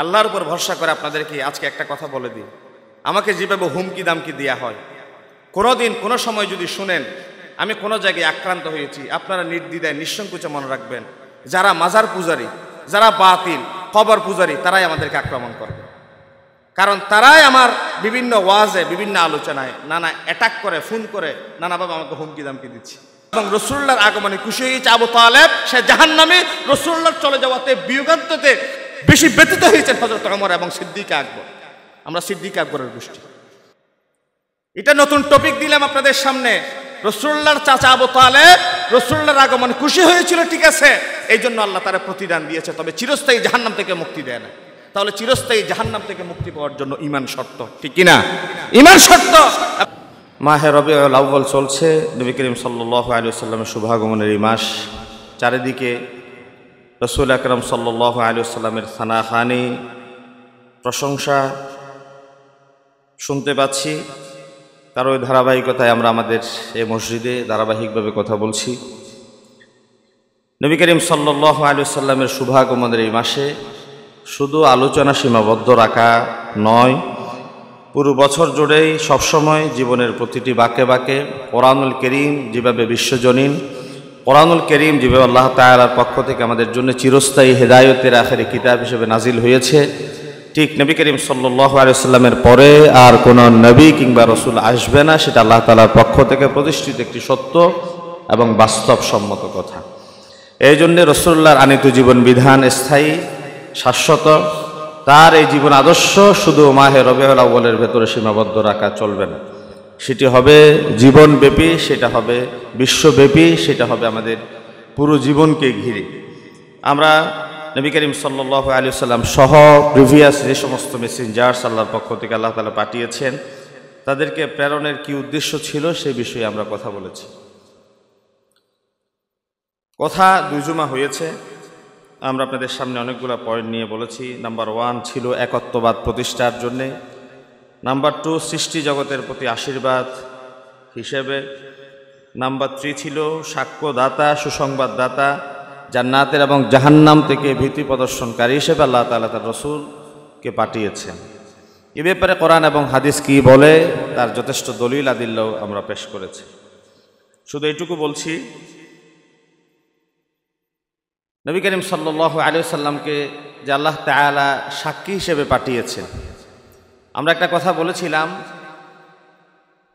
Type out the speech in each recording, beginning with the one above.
আল্লাহর উপর ভরসা করে আপনাদেরকে আজকে একটা কথা বলে দিই আমাকে যেভাবে হুমকি দামকি দেওয়া হয় কোনোদিন কোনো সময় যদি শুনেন আমি কোনো জায়গায় আক্রান্ত হয়েছি আপনারা নির্দ্বিধায় নিঃসংকোচে মনে রাখবেন যারা মাজার পূজারী যারা বাতিল কবর পূজারী তারাই আমাদেরকে আক্রমণ করবে কারণ তারাই আমার বিভিন্ন ওয়াজে বিভিন্ন আলোচনায় নানা অ্যাটাক করে ফোন করে নানাভাবে আমাকে হুমকি দামকি দিচ্ছে এবং রসুল্লার আগমনে খুশি হয়েছে আবু তালেব সে জাহান নামে রসুল্লার চলে যাওয়াতে বিয়োগান্ততে বেশি ব্যতীত হয়েছেন হজরত অমর এবং সিদ্দিক আকবর আমরা সিদ্দিক আকবরের গোষ্ঠী এটা নতুন টপিক দিলাম আপনাদের সামনে রসুল্লার চাচা আবু তালে রসুল্লার আগমন খুশি হয়েছিল ঠিক আছে এই জন্য আল্লাহ তারা প্রতিদান দিয়েছে তবে চিরস্থায়ী জাহান্নাম থেকে মুক্তি দেয় না তাহলে চিরস্থায়ী জাহান্নাম থেকে মুক্তি পাওয়ার জন্য ইমান শর্ত ঠিক কিনা ইমান শর্ত মাহে রবি আউ্বল চলছে নবী করিম সাল্লাহ আলু সাল্লামের শুভাগমনের এই মাস চারিদিকে রসুল আকরম সাল্লাহ আলিয়াল্লামের সানাহানি প্রশংসা শুনতে পাচ্ছি তার ওই ধারাবাহিকতায় আমরা আমাদের এ মসজিদে ধারাবাহিকভাবে কথা বলছি নবী করিম সাল্লাহ আলিয়াল্লামের শুভাগমনের এই মাসে শুধু আলোচনা সীমাবদ্ধ রাখা নয় পুরো বছর জুড়েই সবসময় জীবনের প্রতিটি বাঁকে বাঁকে কোরআনুল করিম যেভাবে বিশ্বজনীন কোরআনুল করিম যেভাবে আল্লাহ তায়ালার পক্ষ থেকে আমাদের জন্য চিরস্থায়ী হেদায়তের আখেরি কিতাব হিসেবে নাজিল হয়েছে ঠিক নবী করিম সাল্লাহ আলাইসাল্লামের পরে আর কোনো নবী কিংবা রসুল আসবে না সেটা আল্লাহ তালার পক্ষ থেকে প্রতিষ্ঠিত একটি সত্য এবং বাস্তব সম্মত কথা এই জন্যে রসুল্লাহর আনিত জীবন বিধান স্থায়ী শাশ্বত তার এই জীবন আদর্শ শুধু মাহে রবিউল আউ্বলের ভেতরে সীমাবদ্ধ রাখা চলবে না সেটি হবে জীবনব্যাপী সেটা হবে বিশ্বব্যাপী সেটা হবে আমাদের পুরো জীবনকে ঘিরে আমরা নবী করিম সাল্ল আলী সাল্লাম সহ প্রিভিয়াস যে সমস্ত মেসেঞ্জার সাল্লাহর পক্ষ থেকে আল্লাহ তালা পাঠিয়েছেন তাদেরকে প্রেরণের কি উদ্দেশ্য ছিল সে বিষয়ে আমরা কথা বলেছি কথা দুজুমা হয়েছে আমরা আপনাদের সামনে অনেকগুলো পয়েন্ট নিয়ে বলেছি নাম্বার ওয়ান ছিল একত্ববাদ প্রতিষ্ঠার জন্যে নাম্বার টু সৃষ্টি জগতের প্রতি আশীর্বাদ হিসেবে নাম্বার থ্রি ছিল সাক্ষ্যদাতা সুসংবাদদাতা জান্নাতের এবং জাহান্নাম থেকে ভীতি প্রদর্শনকারী হিসেবে আল্লাহ তালা তার রসুলকে পাঠিয়েছেন এ ব্যাপারে কোরআন এবং হাদিস কি বলে তার যথেষ্ট দলিল আদিল্য আমরা পেশ করেছি শুধু এইটুকু বলছি নবী করিম সাল্লু আলিয়াল্লামকে সাল্লামকে যে আল্লাহ তালা সাক্ষী হিসেবে পাঠিয়েছেন আমরা একটা কথা বলেছিলাম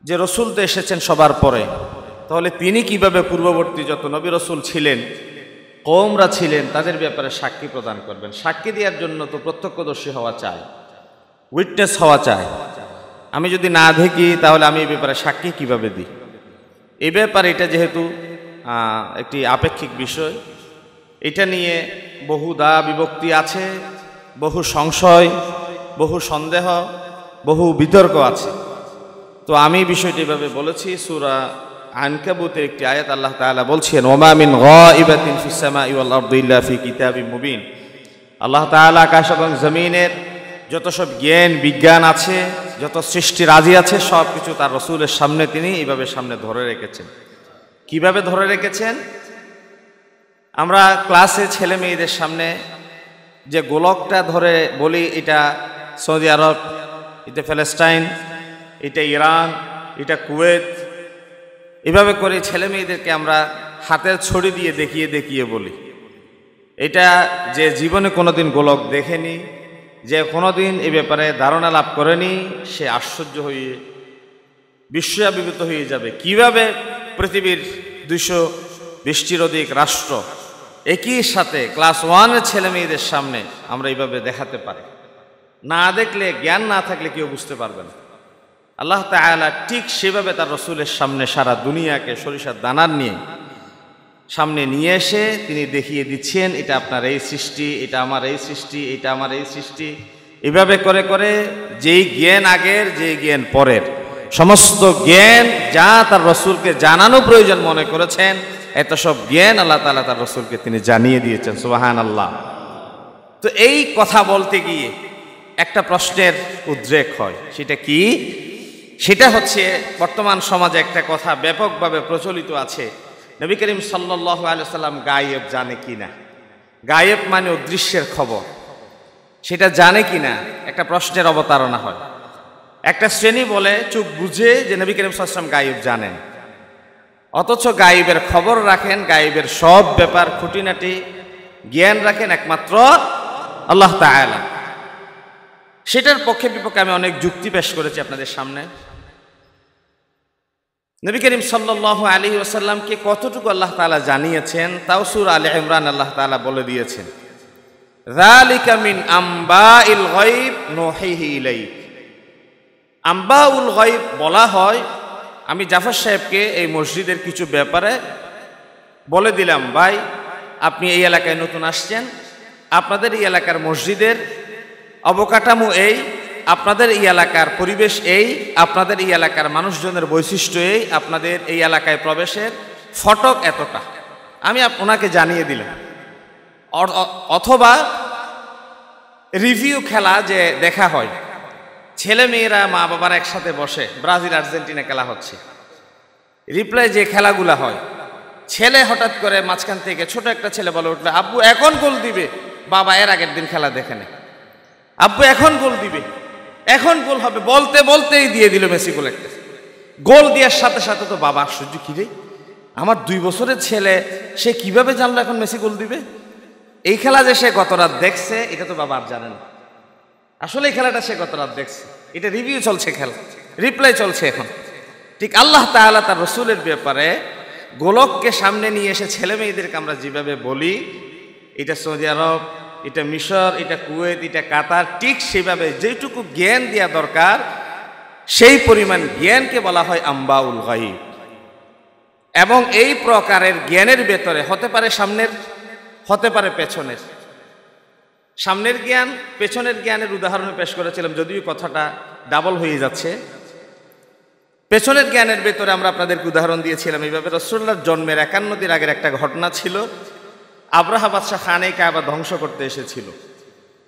যে রসুল তো এসেছেন সবার পরে তাহলে তিনি কিভাবে পূর্ববর্তী যত নবী রসুল ছিলেন কৌমরা ছিলেন তাদের ব্যাপারে সাক্ষী প্রদান করবেন সাক্ষী দেওয়ার জন্য তো প্রত্যক্ষদর্শী হওয়া চাই উইটনেস হওয়া চায় আমি যদি না দেখি তাহলে আমি এই ব্যাপারে সাক্ষী কিভাবে দিই এ ব্যাপারে এটা যেহেতু একটি আপেক্ষিক বিষয় এটা নিয়ে বহু দা বিভক্তি আছে বহু সংশয় বহু সন্দেহ বহু বিতর্ক আছে তো আমি বিষয়টি এভাবে বলেছি সুরা আনকাবুতের একটি আয়াত আল্লাহ তাআলা বলছেন ওমামিন গাইবাতিন ফিস মুবিন আল্লাহ তাআলা আকাশ এবং জমিনের যত সব জ্ঞান বিজ্ঞান আছে যত সৃষ্টি রাজি আছে সব কিছু তার রসুলের সামনে তিনি এইভাবে সামনে ধরে রেখেছেন কিভাবে ধরে রেখেছেন আমরা ক্লাসে ছেলে মেয়েদের সামনে যে গোলকটা ধরে বলি এটা সৌদি আরব এটা ফ্যালেস্টাইন এটা ইরান এটা কুয়েত এভাবে করে ছেলে মেয়েদেরকে আমরা হাতের ছড়ি দিয়ে দেখিয়ে দেখিয়ে বলি এটা যে জীবনে কোনোদিন গোলক দেখেনি যে কোনোদিন এ ব্যাপারে ধারণা লাভ করেনি সে আশ্চর্য হয়ে বিশ্বাবিভূত হয়ে যাবে কিভাবে পৃথিবীর দুশো বিশটির অধিক রাষ্ট্র একই সাথে ক্লাস ওয়ানের ছেলে মেয়েদের সামনে আমরা এইভাবে দেখাতে পারি না দেখলে জ্ঞান না থাকলে কেউ বুঝতে পারবে না আল্লাহ তালা ঠিক সেভাবে তার রসুলের সামনে সারা দুনিয়াকে সরিষার দানার নিয়ে সামনে নিয়ে এসে তিনি দেখিয়ে দিচ্ছেন এটা আপনার এই সৃষ্টি এটা আমার এই সৃষ্টি এটা আমার এই সৃষ্টি এভাবে করে করে যেই জ্ঞান আগের যেই জ্ঞান পরের সমস্ত জ্ঞান যা তার রসুলকে জানানো প্রয়োজন মনে করেছেন এত সব জ্ঞান আল্লাহ তালা তার রসুলকে তিনি জানিয়ে দিয়েছেন সুবাহান আল্লাহ তো এই কথা বলতে গিয়ে একটা প্রশ্নের উদ্রেক হয় সেটা কি সেটা হচ্ছে বর্তমান সমাজে একটা কথা ব্যাপকভাবে প্রচলিত আছে নবী করিম সাল্লাহ আলসালাম গায়েব জানে কি না গায়েব মানে অদৃশ্যের খবর সেটা জানে কি না একটা প্রশ্নের অবতারণা হয় একটা শ্রেণী বলে চোখ বুঝে যে নবী করিম সাল্লাম গায়েব জানেন অথচ গায়েবের খবর রাখেন গায়েবের সব ব্যাপার খুঁটিনাটি জ্ঞান রাখেন একমাত্র আল্লাহ তালা সেটার পক্ষে বিপক্ষে আমি অনেক যুক্তি পেশ করেছি আপনাদের সামনে নবী করিম সাল্লাহ আলী ওসাল্লামকে কতটুকু আল্লাহ তালা জানিয়েছেন তাওসুর আলী ইমরান আল্লাহ তালা বলে দিয়েছেন রালিকামিন আম্বা ইল গইব নোহেহি আম্বা উল গইব বলা হয় আমি জাফর সাহেবকে এই মসজিদের কিছু ব্যাপারে বলে দিলাম ভাই আপনি এই এলাকায় নতুন আসছেন আপনাদের এই এলাকার মসজিদের অবকাঠামো এই আপনাদের এই এলাকার পরিবেশ এই আপনাদের এই এলাকার মানুষজনের বৈশিষ্ট্য এই আপনাদের এই এলাকায় প্রবেশের ফটক এতটা আমি ওনাকে জানিয়ে দিলাম অথবা রিভিউ খেলা যে দেখা হয় ছেলে মেয়েরা মা বাবার একসাথে বসে ব্রাজিল আর্জেন্টিনা খেলা হচ্ছে রিপ্লাই যে খেলাগুলো হয় ছেলে হঠাৎ করে মাঝখান থেকে ছোট একটা ছেলে বলে উঠলো আব্বু এখন গোল দিবে বাবা এর আগের দিন খেলা দেখে নেয় আব্বু এখন গোল দিবে এখন গোল হবে বলতে বলতেই দিয়ে দিল মেসি গোল একটা গোল দেওয়ার সাথে সাথে তো বাবা আশ্চর্য কিরে আমার দুই বছরের ছেলে সে কিভাবে জানলো এখন মেসি গোল দিবে এই খেলা যে সে গত রাত দেখছে এটা তো বাবা আর জানে না আসলে এই খেলাটা সে গত রাত দেখছে এটা রিভিউ চলছে খেলা রিপ্লাই চলছে এখন ঠিক আল্লাহ তাহলে তার রসুলের ব্যাপারে গোলককে সামনে নিয়ে এসে ছেলে মেয়েদেরকে আমরা যেভাবে বলি এটা সৌদি আরব এটা মিশর এটা কুয়েত এটা কাতার ঠিক সেভাবে যেটুকু জ্ঞান দেওয়া দরকার সেই পরিমাণ জ্ঞানকে বলা হয় আম্বাউল গাই এবং এই প্রকারের জ্ঞানের ভেতরে হতে পারে সামনের হতে পারে পেছনের সামনের জ্ঞান পেছনের জ্ঞানের উদাহরণে পেশ করেছিলাম যদিও কথাটা ডাবল হয়ে যাচ্ছে পেছনের জ্ঞানের ভেতরে আমরা আপনাদেরকে উদাহরণ দিয়েছিলাম এইভাবে রসুল্লার জন্মের একান্ন দিন আগের একটা ঘটনা ছিল আব্রাহা বাদশাহ খানে আবার ধ্বংস করতে এসেছিল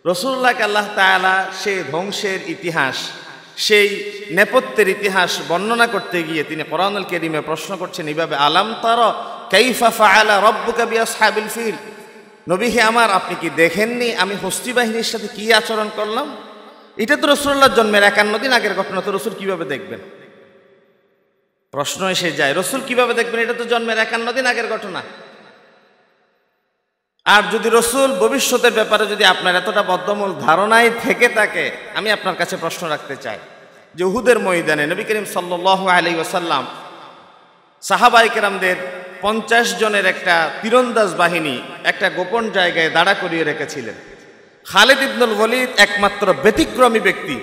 রসুল্লাহকে আল্লাহ তালা সেই ধ্বংসের ইতিহাস সেই নেপথ্যের ইতিহাস বর্ণনা করতে গিয়ে তিনি করানুল কেরিমে প্রশ্ন করছেন এইভাবে আলাম তার কাইফা ফায়ালা রব্বু কাবিয়া সাহাবিল নবী নবীহে আমার আপনি কি দেখেননি আমি হস্তি বাহিনীর সাথে কি আচরণ করলাম এটা তো রসুল্লাহর জন্মের একান্ন দিন আগের ঘটনা তো রসুল কীভাবে দেখবেন প্রশ্ন এসে যায় রসুল কিভাবে দেখবেন এটা তো জন্মের একান্ন দিন আগের ঘটনা আর যদি রসুল ভবিষ্যতের ব্যাপারে যদি আপনার এতটা বদ্ধমূল ধারণায় থেকে থাকে আমি আপনার কাছে প্রশ্ন রাখতে চাই যে উহুদের ময়দানে নবী করিম সাল্লাহ আলি ওসাল্লাম সাহাবাইকেরামদের পঞ্চাশ জনের একটা তীরন্দাজ বাহিনী একটা গোপন জায়গায় দাঁড়া করিয়ে রেখেছিলেন খালেদ ইবনুল গলিদ একমাত্র ব্যতিক্রমী ব্যক্তি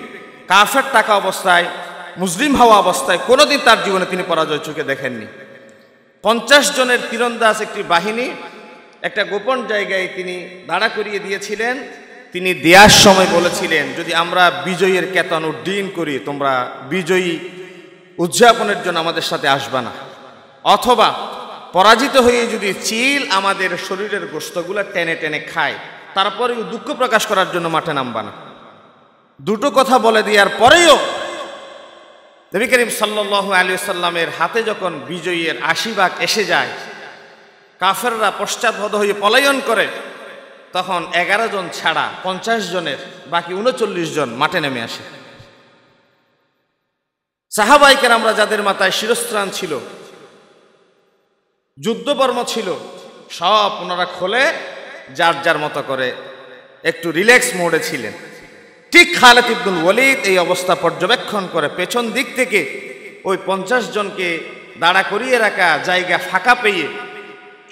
কাফের টাকা অবস্থায় মুসলিম হওয়া অবস্থায় কোনোদিন তার জীবনে তিনি পরাজয় চোখে দেখেননি পঞ্চাশ জনের তীরন্দাজ একটি বাহিনী একটা গোপন জায়গায় তিনি দাঁড়া করিয়ে দিয়েছিলেন তিনি দেয়ার সময় বলেছিলেন যদি আমরা বিজয়ের কেতন উড্ডীন করি তোমরা বিজয়ী উদযাপনের জন্য আমাদের সাথে আসবা না অথবা পরাজিত হয়ে যদি চিল আমাদের শরীরের গোস্তগুলো টেনে টেনে খায় তারপরেও দুঃখ প্রকাশ করার জন্য মাঠে নামবা না দুটো কথা বলে দেওয়ার পরেও নবী করিম সাল্লু আলী সাল্লামের হাতে যখন বিজয়ের আশীর্বাদ এসে যায় কাফেররা পশ্চাৎপদ হয়ে পলায়ন করে তখন এগারো জন ছাড়া পঞ্চাশ জনের বাকি উনচল্লিশ জন মাঠে নেমে আসে সাহাবাইকের আমরা যাদের মাথায় শিরস্ত্রাণ ছিল যুদ্ধবর্ম ছিল সব ওনারা খোলে যার যার মতো করে একটু রিল্যাক্স মোডে ছিলেন ঠিক খালেদ ইবদুল ওয়ালিদ এই অবস্থা পর্যবেক্ষণ করে পেছন দিক থেকে ওই পঞ্চাশ জনকে দাঁড়া করিয়ে রাখা জায়গা ফাঁকা পেয়ে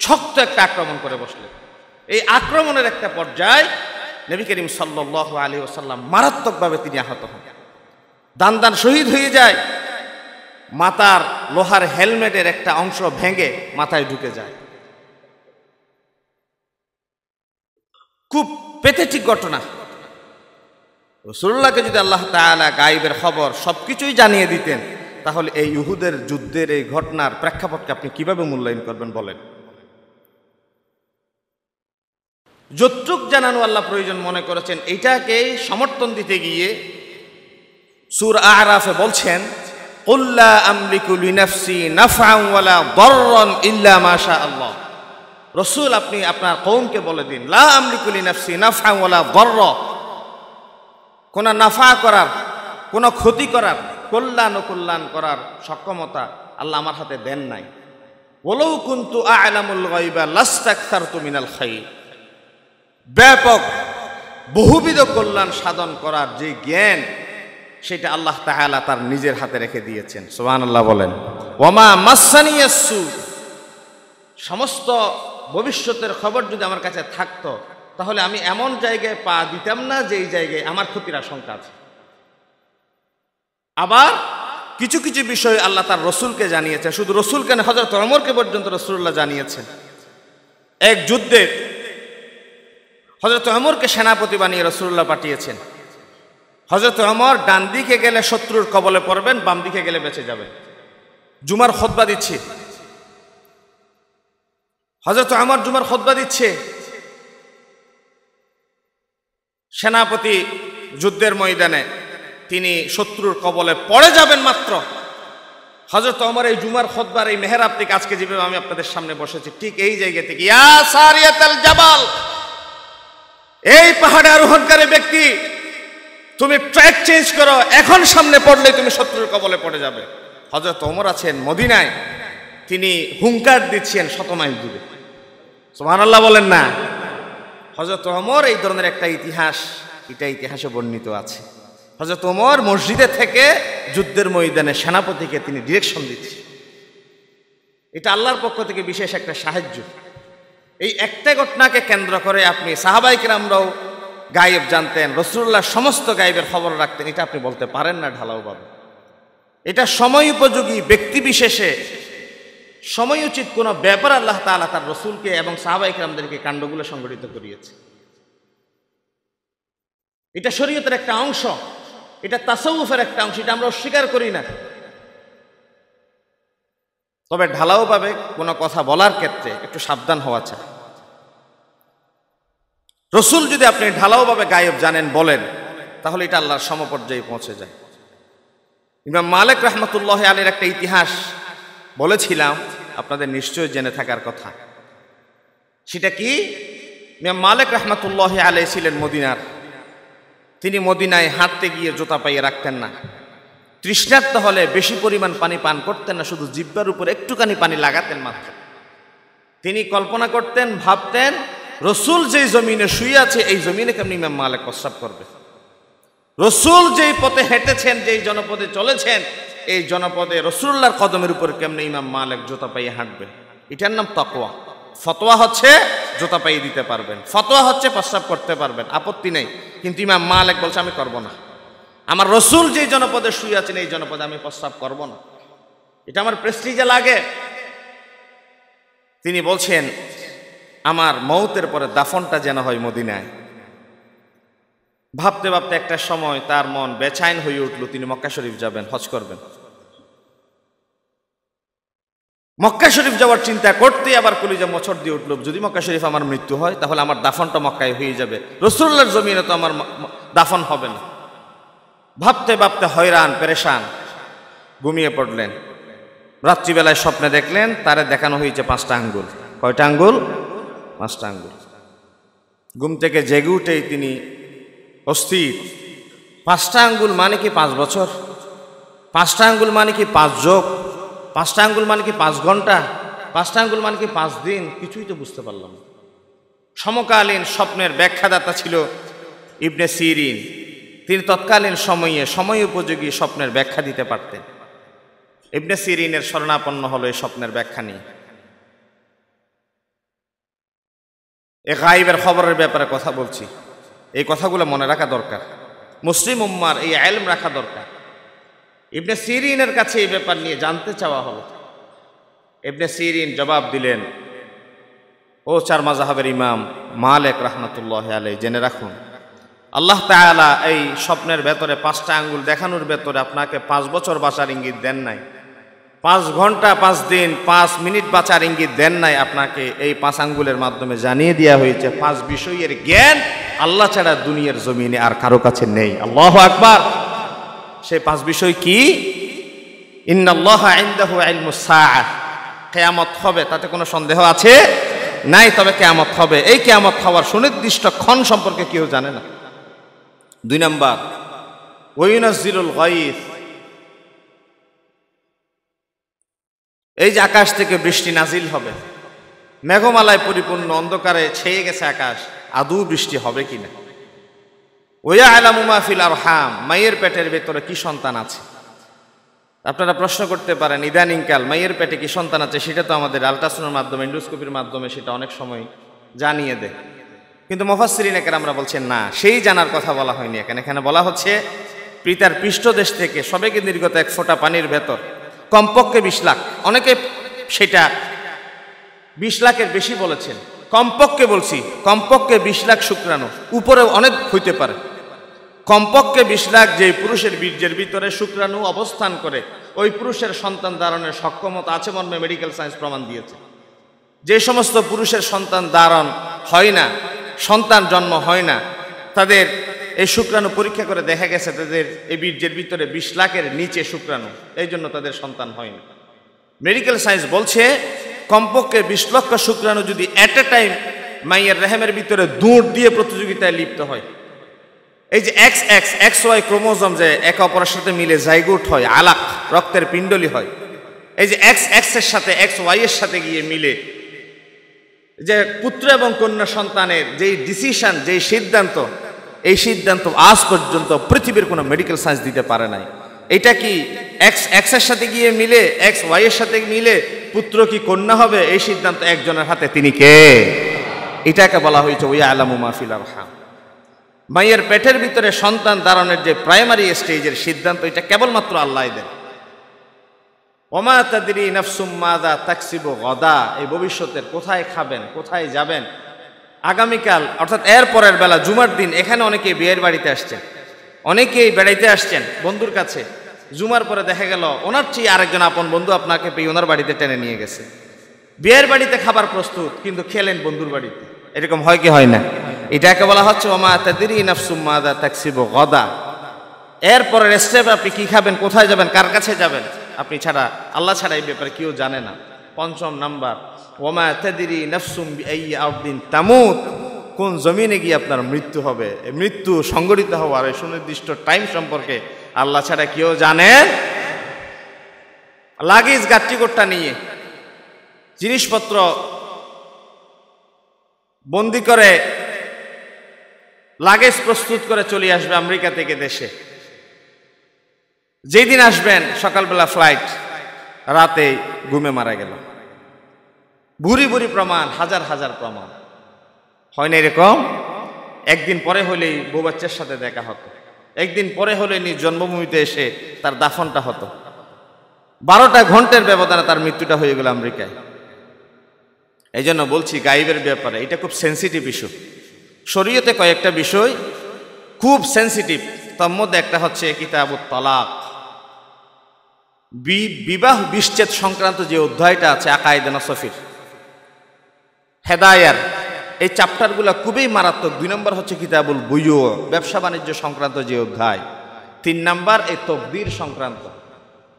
শক্ত একটা আক্রমণ করে বসলেন এই আক্রমণের একটা পর্যায়ে নবী করিম সাল্লাহ আলী ওসাল্লাম মারাত্মকভাবে তিনি আহত হন দান দান শহীদ হয়ে যায় মাতার লোহার হেলমেটের একটা অংশ ভেঙে মাথায় ঢুকে যায় খুব পেথেটিক ঘটনা রসুল্লাহকে যদি আল্লাহ তালা গাইবের খবর সব কিছুই জানিয়ে দিতেন তাহলে এই ইহুদের যুদ্ধের এই ঘটনার প্রেক্ষাপটকে আপনি কিভাবে মূল্যায়ন করবেন বলেন যতটুক জানানো আল্লাহ প্রয়োজন মনে করেছেন এটাকে সমর্থন দিতে গিয়ে সুর আরাফে বলছেন রসুল আপনি আপনার কৌমকে বলে দিন লা ওয়ালা নাফা করার কোন ক্ষতি করার কল্যাণ কল্যাণ করার সক্ষমতা আল্লাহ আমার হাতে দেন নাই ওলৌ কিন্তু আলামুল তুমিনাল খাই ব্যাপক বহুবিধ কল্যাণ সাধন করার যে জ্ঞান সেটা আল্লাহ তাহালা তার নিজের হাতে রেখে দিয়েছেন সোহান আল্লাহ বলেন ওমা মাসানি সমস্ত ভবিষ্যতের খবর যদি আমার কাছে থাকতো তাহলে আমি এমন জায়গায় পা দিতাম না যেই জায়গায় আমার ক্ষতির আশঙ্কা আছে আবার কিছু কিছু বিষয় আল্লাহ তার রসুলকে জানিয়েছে শুধু রসুল কেন হজরত অমরকে পর্যন্ত রসুল্লাহ জানিয়েছেন এক যুদ্ধে হজরত অমরকে সেনাপতি বানিয়ে রসুল্লাহ পাঠিয়েছেন হজরত অমর ডান দিকে গেলে শত্রুর কবলে পড়বেন বাম দিকে গেলে বেঁচে যাবেন জুমার খোদবা দিচ্ছে হজরত অমর জুমার খোদবা দিচ্ছে সেনাপতি যুদ্ধের ময়দানে তিনি শত্রুর কবলে পড়ে যাবেন মাত্র হজরত অমর এই জুমার খোদবার এই মেহরাব থেকে আজকে যেভাবে আমি আপনাদের সামনে বসেছি ঠিক এই জায়গা থেকে ইয়া সারিয়াতাল জাবাল এই পাহাড়ে আরোহণকারী ব্যক্তি তুমি ট্র্যাক চেঞ্জ করো এখন সামনে পড়লে তুমি শত্রুর কবলে পড়ে যাবে হজরত ওমর আছেন মদিনায় তিনি হুঙ্কার দিচ্ছেন শত মাইল দূরে আল্লাহ বলেন না হজরত ওমর এই ধরনের একটা ইতিহাস এটা ইতিহাসে বর্ণিত আছে হজরত ওমর মসজিদে থেকে যুদ্ধের ময়দানে সেনাপতিকে তিনি ডিরেকশন দিচ্ছে এটা আল্লাহর পক্ষ থেকে বিশেষ একটা সাহায্য এই একটা ঘটনাকে কেন্দ্র করে আপনি সাহাবাইকেরামরাও গায়েব জানতেন রসুল্লাহ সমস্ত গায়েবের খবর রাখতেন এটা আপনি বলতে পারেন না ঢালাওভাবে এটা সময় উপযোগী ব্যক্তি বিশেষে সময় উচিত কোনো ব্যাপার আল্লাহ তালা তার রসুলকে এবং সাহাবাইকেরামদেরকে কাণ্ডগুলো সংগঠিত করিয়েছে এটা শরীয়তের একটা অংশ এটা তাসৌফের একটা অংশ এটা আমরা অস্বীকার করি না তবে ঢালাওভাবে কোনো কথা বলার ক্ষেত্রে একটু সাবধান হওয়া চাই রসুল যদি আপনি ঢালাওভাবে গায়ব জানেন বলেন তাহলে এটা আল্লাহর সমপর্যায়ে পৌঁছে যায় ইমাম মালিক রহমতুল্লাহ আলীর একটা ইতিহাস বলেছিলাম আপনাদের নিশ্চয় জেনে থাকার কথা সেটা কি ইমাম মালিক রহমতুল্লাহ আলী ছিলেন মদিনার তিনি মদিনায় হাঁটতে গিয়ে জোতা পাইয়ে রাখতেন না তৃষ্ণার্ত হলে বেশি পরিমাণ পানি পান করতেন না শুধু জিব্বার উপর একটুখানি পানি লাগাতেন মাত্র তিনি কল্পনা করতেন ভাবতেন রসুল যেই জমিনে শুয়ে আছে এই জমিনে কেমনি ইমাম মালিক প্রস্রাব করবে রসুল যেই পথে হেঁটেছেন যেই জনপদে চলেছেন এই জনপদে রসুল্লার কদমের উপর কেমনে ইমাম মালিক জোতা পাইয়ে হাঁটবে এটার নাম তকোয়া ফতোয়া হচ্ছে জোতা পাইয়ে দিতে পারবেন ফতোয়া হচ্ছে প্রস্রাব করতে পারবেন আপত্তি নেই কিন্তু ইমাম মালিক বলছে আমি করব না আমার রসুল যে জনপদে শুয়ে আছেন এই জনপদে আমি প্রস্তাব করব না এটা আমার প্রেস্টিজে লাগে তিনি বলছেন আমার মৌতের পরে দাফনটা যেন হয় মদিনায় ভাবতে ভাবতে একটা সময় তার মন বেচাইন হয়ে উঠল তিনি মক্কা শরীফ যাবেন হজ করবেন মক্কা শরীফ যাওয়ার চিন্তা করতে আবার কলিজা মছর দিয়ে উঠল যদি মক্কা শরীফ আমার মৃত্যু হয় তাহলে আমার দাফনটা মক্কায় হয়ে যাবে রসুল্লার জমিনে তো আমার দাফন হবে না ভাবতে ভাবতে হয়রান পেরেশান ঘুমিয়ে পড়লেন রাত্রিবেলায় স্বপ্নে দেখলেন তারে দেখানো হয়েছে পাঁচটা আঙ্গুল কয়টা আঙ্গুল পাঁচটা আঙ্গুল ঘুম থেকে জেগে উঠেই তিনি অস্থির পাঁচটা আঙ্গুল মানে কি পাঁচ বছর পাঁচটা আঙ্গুল মানে কি পাঁচ যোগ পাঁচটা আঙ্গুল মানে কি পাঁচ ঘন্টা পাঁচটা আঙ্গুল মানে কি পাঁচ দিন কিছুই তো বুঝতে পারলাম সমকালীন স্বপ্নের ব্যাখ্যাদাতা ছিল ইবনে সিরিন তিনি তৎকালীন সময়ে সময় উপযোগী স্বপ্নের ব্যাখ্যা দিতে পারতেন ইবনে সিরিনের শরণাপন্ন হলো এই স্বপ্নের ব্যাখ্যা নিয়ে এ গাইবের খবরের ব্যাপারে কথা বলছি এই কথাগুলো মনে রাখা দরকার মুসলিম উম্মার এই আলম রাখা দরকার ইবনে সিরিনের কাছে এই ব্যাপার নিয়ে জানতে চাওয়া হলো ইবনে সিরিন জবাব দিলেন ও চার মাজাহাবের ইমাম মালেক রহমতুল্লাহ আলাই জেনে রাখুন আল্লাহ তালা এই স্বপ্নের ভেতরে পাঁচটা আঙ্গুল দেখানোর ভেতরে আপনাকে পাঁচ বছর বাঁচার ইঙ্গিত দেন নাই পাঁচ ঘন্টা পাঁচ দিন পাঁচ মিনিট বাঁচার ইঙ্গিত দেন নাই আপনাকে এই পাঁচ আঙ্গুলের মাধ্যমে জানিয়ে দেওয়া হয়েছে পাঁচ বিষয়ের জ্ঞান আল্লাহ ছাড়া দুনিয়ার জমিনে আর কারো কাছে নেই আল্লাহ আকবার সেই পাঁচ বিষয় কি কেয়ামত হবে তাতে কোনো সন্দেহ আছে নাই তবে কেয়ামত হবে এই কেয়ামত হওয়ার সুনির্দিষ্ট ক্ষণ সম্পর্কে কেউ জানে না দুই নাম্বার ওয়ুনাজিরুল গাইফ এই যে আকাশ থেকে বৃষ্টি নাজিল হবে মেঘমালায় পরিপূর্ণ অন্ধকারে ছেয়ে গেছে আকাশ আদৌ বৃষ্টি হবে কি না ওয়া আলামুমাফিল আর হাম মায়ের পেটের ভেতরে কি সন্তান আছে আপনারা প্রশ্ন করতে পারেন ইদানিংকাল মায়ের পেটে কি সন্তান আছে সেটা তো আমাদের আলট্রাসাউন্ডের মাধ্যমে ইন্ডোস্কোপির মাধ্যমে সেটা অনেক সময় জানিয়ে দেয় কিন্তু মোফাসরিন একের আমরা বলছেন না সেই জানার কথা বলা হয়নি এখানে এখানে বলা হচ্ছে পিতার পৃষ্ঠদেশ থেকে সবেকে নির্গত এক ফোঁটা পানির ভেতর কমপক্ষে বিশ লাখ অনেকে সেটা বিশ লাখের বেশি বলেছেন কমপক্ষে বলছি কমপক্ষে বিশ লাখ শুক্রাণু উপরে অনেক হইতে পারে কমপক্ষে বিশ লাখ যে পুরুষের বীর্যের ভিতরে শুক্রাণু অবস্থান করে ওই পুরুষের সন্তান ধারণের সক্ষমতা আছে মর্মে মেডিকেল সায়েন্স প্রমাণ দিয়েছে যে সমস্ত পুরুষের সন্তান ধারণ হয় না সন্তান জন্ম হয় না তাদের এই শুক্রাণু পরীক্ষা করে দেখা গেছে তাদের এই বীর্যের ভিতরে বিশ লাখের নিচে শুক্রাণু এই জন্য তাদের সন্তান হয় না মেডিকেল সায়েন্স বলছে কমপক্ষে বিশ লক্ষ শুক্রাণু যদি অ্যাট এ টাইম মাইয়ের রেহেমের ভিতরে দূর দিয়ে প্রতিযোগিতায় লিপ্ত হয় এই যে X X X Y chromosome যে একে অপরের সাথে মিলে জাইগুট হয় আলাক রক্তের পিণ্ডলি হয় এই যে এক্স এক্স এর সাথে এক্স ওয়াই এর সাথে গিয়ে মিলে যে পুত্র এবং কন্যা সন্তানের যেই ডিসিশন যেই সিদ্ধান্ত এই সিদ্ধান্ত আজ পর্যন্ত পৃথিবীর কোনো মেডিকেল সায়েন্স দিতে পারে নাই এটা কি এক্স এক্সের সাথে গিয়ে মিলে এক্স ওয়াইয়ের সাথে মিলে পুত্র কি কন্যা হবে এই সিদ্ধান্ত একজনের হাতে তিনি কে এটাকে বলা হয়েছে ওই আলামু মাহফিল আরহাম মায়ের পেটের ভিতরে সন্তান দাঁড়ানোর যে প্রাইমারি স্টেজের সিদ্ধান্ত এটা কেবলমাত্র আল্লাহ দেয় ওমা তাদিরি নাফসুম মাদা তাকসিব গদা এই ভবিষ্যতের কোথায় খাবেন কোথায় যাবেন আগামীকাল অর্থাৎ এর পরের বেলা জুমার দিন এখানে অনেকে বিয়ের বাড়িতে আসছেন অনেকেই বেড়াইতে আসছেন বন্ধুর কাছে জুমার পরে দেখা গেল ওনার চেয়ে আরেকজন আপন বন্ধু আপনাকে পেয়ে ওনার বাড়িতে টেনে নিয়ে গেছে বিয়ের বাড়িতে খাবার প্রস্তুত কিন্তু খেলেন বন্ধুর বাড়িতে এরকম হয় কি হয় না এটাকে বলা হচ্ছে ওমা তাদিরি নাফসুম মাদা তাকসিব গদা এরপরের স্টেপ আপনি কী খাবেন কোথায় যাবেন কার কাছে যাবেন আপনি ছাড়া আল্লাহ ছাড়া এই ব্যাপারে কেউ জানে না পঞ্চম নাম্বার ওমা তেদিরি নফসুম আউদ্দিন তামুদ কোন জমিনে গিয়ে আপনার মৃত্যু হবে মৃত্যু সংগঠিত হওয়ার সুনির্দিষ্ট টাইম সম্পর্কে আল্লাহ ছাড়া কেউ জানে লাগেজ গাত্রিকোটটা নিয়ে জিনিসপত্র বন্দি করে লাগেজ প্রস্তুত করে চলে আসবে আমেরিকা থেকে দেশে যেদিন আসবেন সকালবেলা ফ্লাইট রাতে ঘুমে মারা গেল ভুরি ভুরি প্রমাণ হাজার হাজার প্রমাণ হয় না এরকম একদিন পরে হলেই বাচ্চার সাথে দেখা হতো একদিন পরে হলে নিজ জন্মভূমিতে এসে তার দাফনটা হতো বারোটা ঘন্টার ব্যবধানে তার মৃত্যুটা হয়ে গেল আমেরিকায় এই জন্য বলছি গাইবের ব্যাপারে এটা খুব সেন্সিটিভ ইস্যু শরীয়তে কয়েকটা বিষয় খুব সেন্সিটিভ তার মধ্যে একটা হচ্ছে কিতাবুত তালাক বিবাহ বিচ্ছেদ সংক্রান্ত যে অধ্যায়টা আছে আকায়দানা সফির হেদায়ার এই চ্যাপ্টারগুলো খুবই মারাত্মক দুই নম্বর হচ্ছে কিতাবুল বুয়ো ব্যবসা বাণিজ্য সংক্রান্ত যে অধ্যায় তিন নাম্বার এই তকদির সংক্রান্ত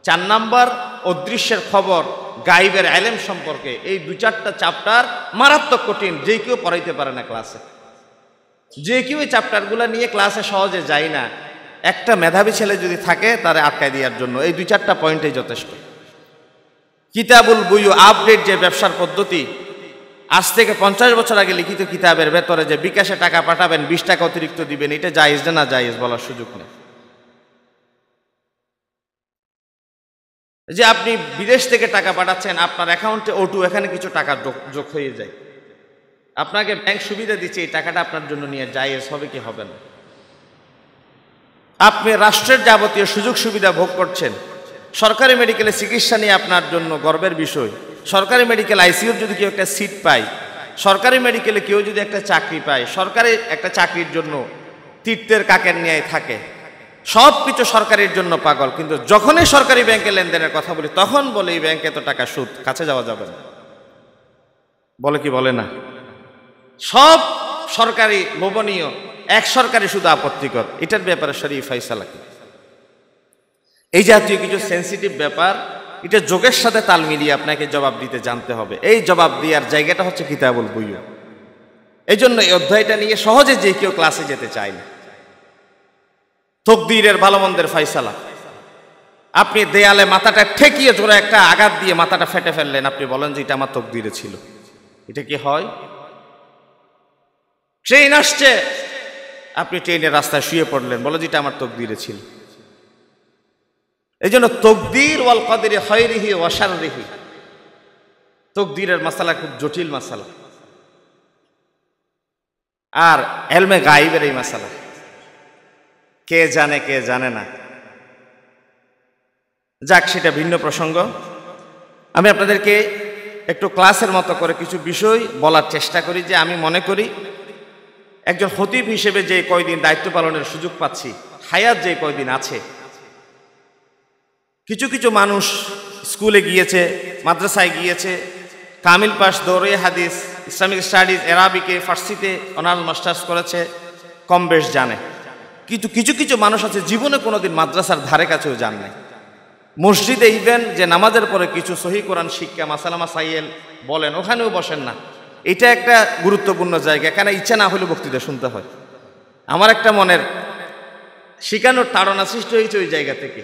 চার নাম্বার অদৃশ্যের খবর গাইবের অ্যালেম সম্পর্কে এই দু চারটা চ্যাপ্টার মারাত্মক কঠিন যে কেউ পড়াইতে পারে না ক্লাসে যে কেউ এই চ্যাপ্টারগুলো নিয়ে ক্লাসে সহজে যায় না একটা মেধাবী ছেলে যদি থাকে তারে আটকায় দেওয়ার জন্য এই দুই চারটা পয়েন্টেই যথেষ্ট কিতাবুল বুয়ু আপডেট যে ব্যবসার পদ্ধতি আজ থেকে পঞ্চাশ বছর আগে লিখিত কিতাবের ভেতরে যে বিকাশে টাকা পাঠাবেন বিশ টাকা অতিরিক্ত দিবেন এটা জায়েজ না জায়েজ বলার সুযোগ নেই যে আপনি বিদেশ থেকে টাকা পাঠাচ্ছেন আপনার অ্যাকাউন্টে ওটু এখানে কিছু টাকা যোগ হয়ে যায় আপনাকে ব্যাংক সুবিধা দিচ্ছে এই টাকাটা আপনার জন্য নিয়ে জায়েজ হবে কি হবে না আপনি রাষ্ট্রের যাবতীয় সুযোগ সুবিধা ভোগ করছেন সরকারি মেডিকেলে চিকিৎসা নিয়ে আপনার জন্য গর্বের বিষয় সরকারি মেডিকেল আইসিউর যদি কেউ একটা সিট পায় সরকারি মেডিকেলে কেউ যদি একটা চাকরি পায় সরকারি একটা চাকরির জন্য তীর্থের কাকের ন্যায় থাকে সব কিছু সরকারের জন্য পাগল কিন্তু যখনই সরকারি ব্যাংকে লেনদেনের কথা বলি তখন বলে এই ব্যাংকে তো টাকা সুদ কাছে যাওয়া যাবে না বলে কি বলে না সব সরকারি লোভনীয় এক সরকারে শুধু আপত্তিকর এটার ব্যাপারে শরীফ ফাইসালাকে এই জাতীয় কিছু সেন্সিটিভ ব্যাপার এটা যোগের সাথে তাল মিলিয়ে আপনাকে জবাব দিতে জানতে হবে এই জবাব দেওয়ার জায়গাটা হচ্ছে কিতাবল বইও এই জন্য এই অধ্যায়টা নিয়ে সহজে যে কেউ ক্লাসে যেতে চায় না তকদিরের ভালো মন্দের ফাইসালা আপনি দেয়ালে মাথাটা ঠেকিয়ে জোরে একটা আঘাত দিয়ে মাথাটা ফেটে ফেললেন আপনি বলেন যে এটা আমার তকদিরে ছিল এটা কি হয় ট্রেন আসছে আপনি ট্রেনের রাস্তায় শুয়ে পড়লেন বলো যেটা আমার তকদিরে ছিল এই জন্য তকদির ওয়াল রেহি হয়রিহি রেহি তকদিরের মশালা খুব জটিল মশালা আর এলমে গাইবের এই মশালা কে জানে কে জানে না যাক সেটা ভিন্ন প্রসঙ্গ আমি আপনাদেরকে একটু ক্লাসের মতো করে কিছু বিষয় বলার চেষ্টা করি যে আমি মনে করি একজন হতিব হিসেবে যে কয়দিন দায়িত্ব পালনের সুযোগ পাচ্ছি হায়াত যে কয়দিন আছে কিছু কিছু মানুষ স্কুলে গিয়েছে মাদ্রাসায় গিয়েছে কামিল পাস দৌড়ে হাদিস ইসলামিক স্টাডিজ এরাবিকে ফার্সিতে অনার্স মাস্টার্স করেছে কম বেশ জানে কিন্তু কিছু কিছু মানুষ আছে জীবনে কোনোদিন মাদ্রাসার ধারে কাছেও যান নাই মসজিদে ইভেন যে নামাজের পরে কিছু সহি কোরআন শিক্ষা মাসালামা সাইয়েল বলেন ওখানেও বসেন না এটা একটা গুরুত্বপূর্ণ জায়গা কেন ইচ্ছা না হলে বক্তৃতা শুনতে হয় আমার একটা মনের শিকানোর তাড়না সৃষ্টি হয়েছে ওই জায়গা থেকে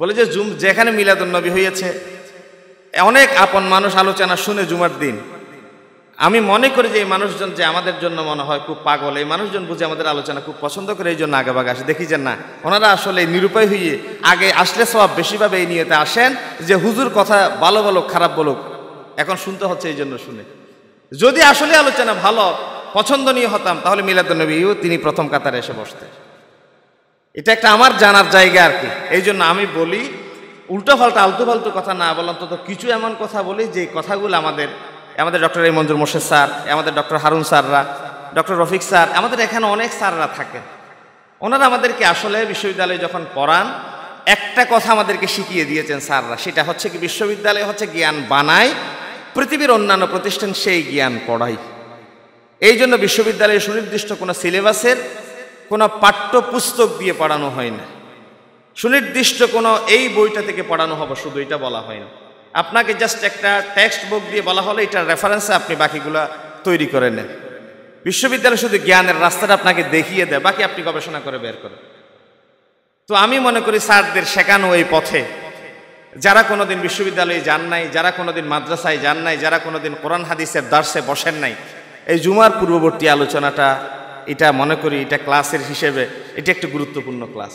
বলে যে জুম যেখানে মিলাদুন্নবী হয়েছে অনেক আপন মানুষ আলোচনা শুনে জুমার দিন আমি মনে করি যে এই মানুষজন যে আমাদের জন্য মনে হয় খুব পাগল এই মানুষজন বুঝে আমাদের আলোচনা খুব পছন্দ করে এই জন্য আগেভাগে আসে দেখি যে না ওনারা আসলে নিরুপায় হয়ে আগে আসলে সব বেশিভাবে এই নিয়েতে আসেন যে হুজুর কথা ভালো বলো খারাপ বলুক এখন শুনতে হচ্ছে এই জন্য শুনে যদি আসলে আলোচনা ভালো পছন্দনীয় হতাম তাহলে মিলাদুলনবীও তিনি প্রথম কাতারে এসে বসতেন এটা একটা আমার জানার জায়গা আর কি এই জন্য আমি বলি উল্টোফাল্টা আলতু ফালতু কথা না বলে অন্তত কিছু এমন কথা বলি যে কথাগুলো আমাদের আমাদের ডক্টর এই মঞ্জুর মোর্শেদ স্যার আমাদের ডক্টর হারুন স্যাররা ডক্টর রফিক স্যার আমাদের এখানে অনেক স্যাররা থাকেন ওনারা আমাদেরকে আসলে বিশ্ববিদ্যালয়ে যখন পড়ান একটা কথা আমাদেরকে শিখিয়ে দিয়েছেন স্যাররা সেটা হচ্ছে কি বিশ্ববিদ্যালয়ে হচ্ছে জ্ঞান বানায় পৃথিবীর অন্যান্য প্রতিষ্ঠান সেই জ্ঞান পড়ায় এই জন্য বিশ্ববিদ্যালয়ে সুনির্দিষ্ট কোনো সিলেবাসের কোনো পাঠ্যপুস্তক দিয়ে পড়ানো হয় না সুনির্দিষ্ট কোনো এই বইটা থেকে পড়ানো হবে শুধু এটা বলা হয় না আপনাকে জাস্ট একটা টেক্সট বুক দিয়ে বলা হলে এটার রেফারেন্সে আপনি বাকিগুলো তৈরি করে নেন বিশ্ববিদ্যালয় শুধু জ্ঞানের রাস্তাটা আপনাকে দেখিয়ে দেয় বাকি আপনি গবেষণা করে বের করেন তো আমি মনে করি স্যারদের শেখানো এই পথে যারা কোনোদিন বিশ্ববিদ্যালয়ে যান নাই যারা কোনোদিন মাদ্রাসায় যান নাই যারা কোনোদিন কোরআন হাদিসের দার্সে বসেন নাই এই জুমার পূর্ববর্তী আলোচনাটা এটা মনে করি এটা ক্লাসের হিসেবে এটা একটি গুরুত্বপূর্ণ ক্লাস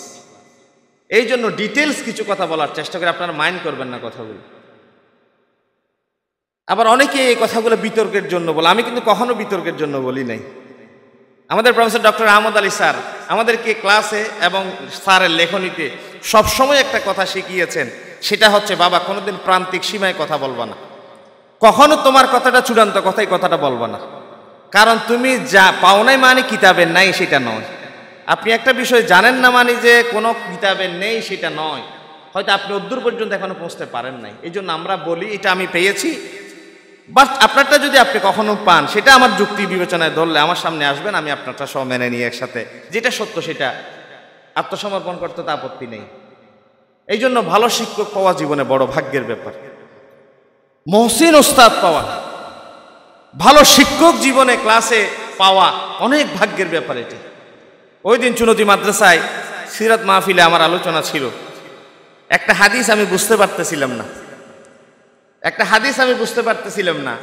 এই জন্য ডিটেলস কিছু কথা বলার চেষ্টা করে আপনারা মাইন্ড করবেন না কথাগুলো আবার অনেকে এই কথাগুলো বিতর্কের জন্য বলে আমি কিন্তু কখনো বিতর্কের জন্য বলি নাই আমাদের professor doctor Ahmad Ali sir আমাদেরকে ক্লাসে এবং স্যারের লেখনীতে সবসময় একটা কথা শিখিয়েছেন সেটা হচ্ছে বাবা কোনোদিন প্রান্তিক সীমায় কথা বলবা না কখনো তোমার কথাটা চূড়ান্ত কথাই কথাটা বলবা না কারণ তুমি যা পাও নাই মানে কিতাবের নাই সেটা নয় আপনি একটা বিষয় জানেন না মানে যে কোনো কিতাবের নেই সেটা নয় হয়তো আপনি অদ্দূর পর্যন্ত এখনো পৌঁছতে পারেন নাই এই জন্য আমরা বলি এটা আমি পেয়েছি বাট আপনারটা যদি আপনি কখনো পান সেটা আমার যুক্তি বিবেচনায় ধরলে আমার সামনে আসবেন আমি আপনারটা সব মেনে নিয়ে একসাথে যেটা সত্য সেটা আত্মসমর্পণ করতে তো আপত্তি নেই এই জন্য ভালো শিক্ষক পাওয়া জীবনে বড় ভাগ্যের ব্যাপার মহসিন ওস্তাদ পাওয়া ভালো শিক্ষক জীবনে ক্লাসে পাওয়া অনেক ভাগ্যের ব্যাপার এটি ওই দিন চুনতি মাদ্রাসায় সিরাত মাহফিলে আমার আলোচনা ছিল একটা হাদিস আমি বুঝতে পারতেছিলাম না একটা হাদিস আমি বুঝতে পারতেছিলাম না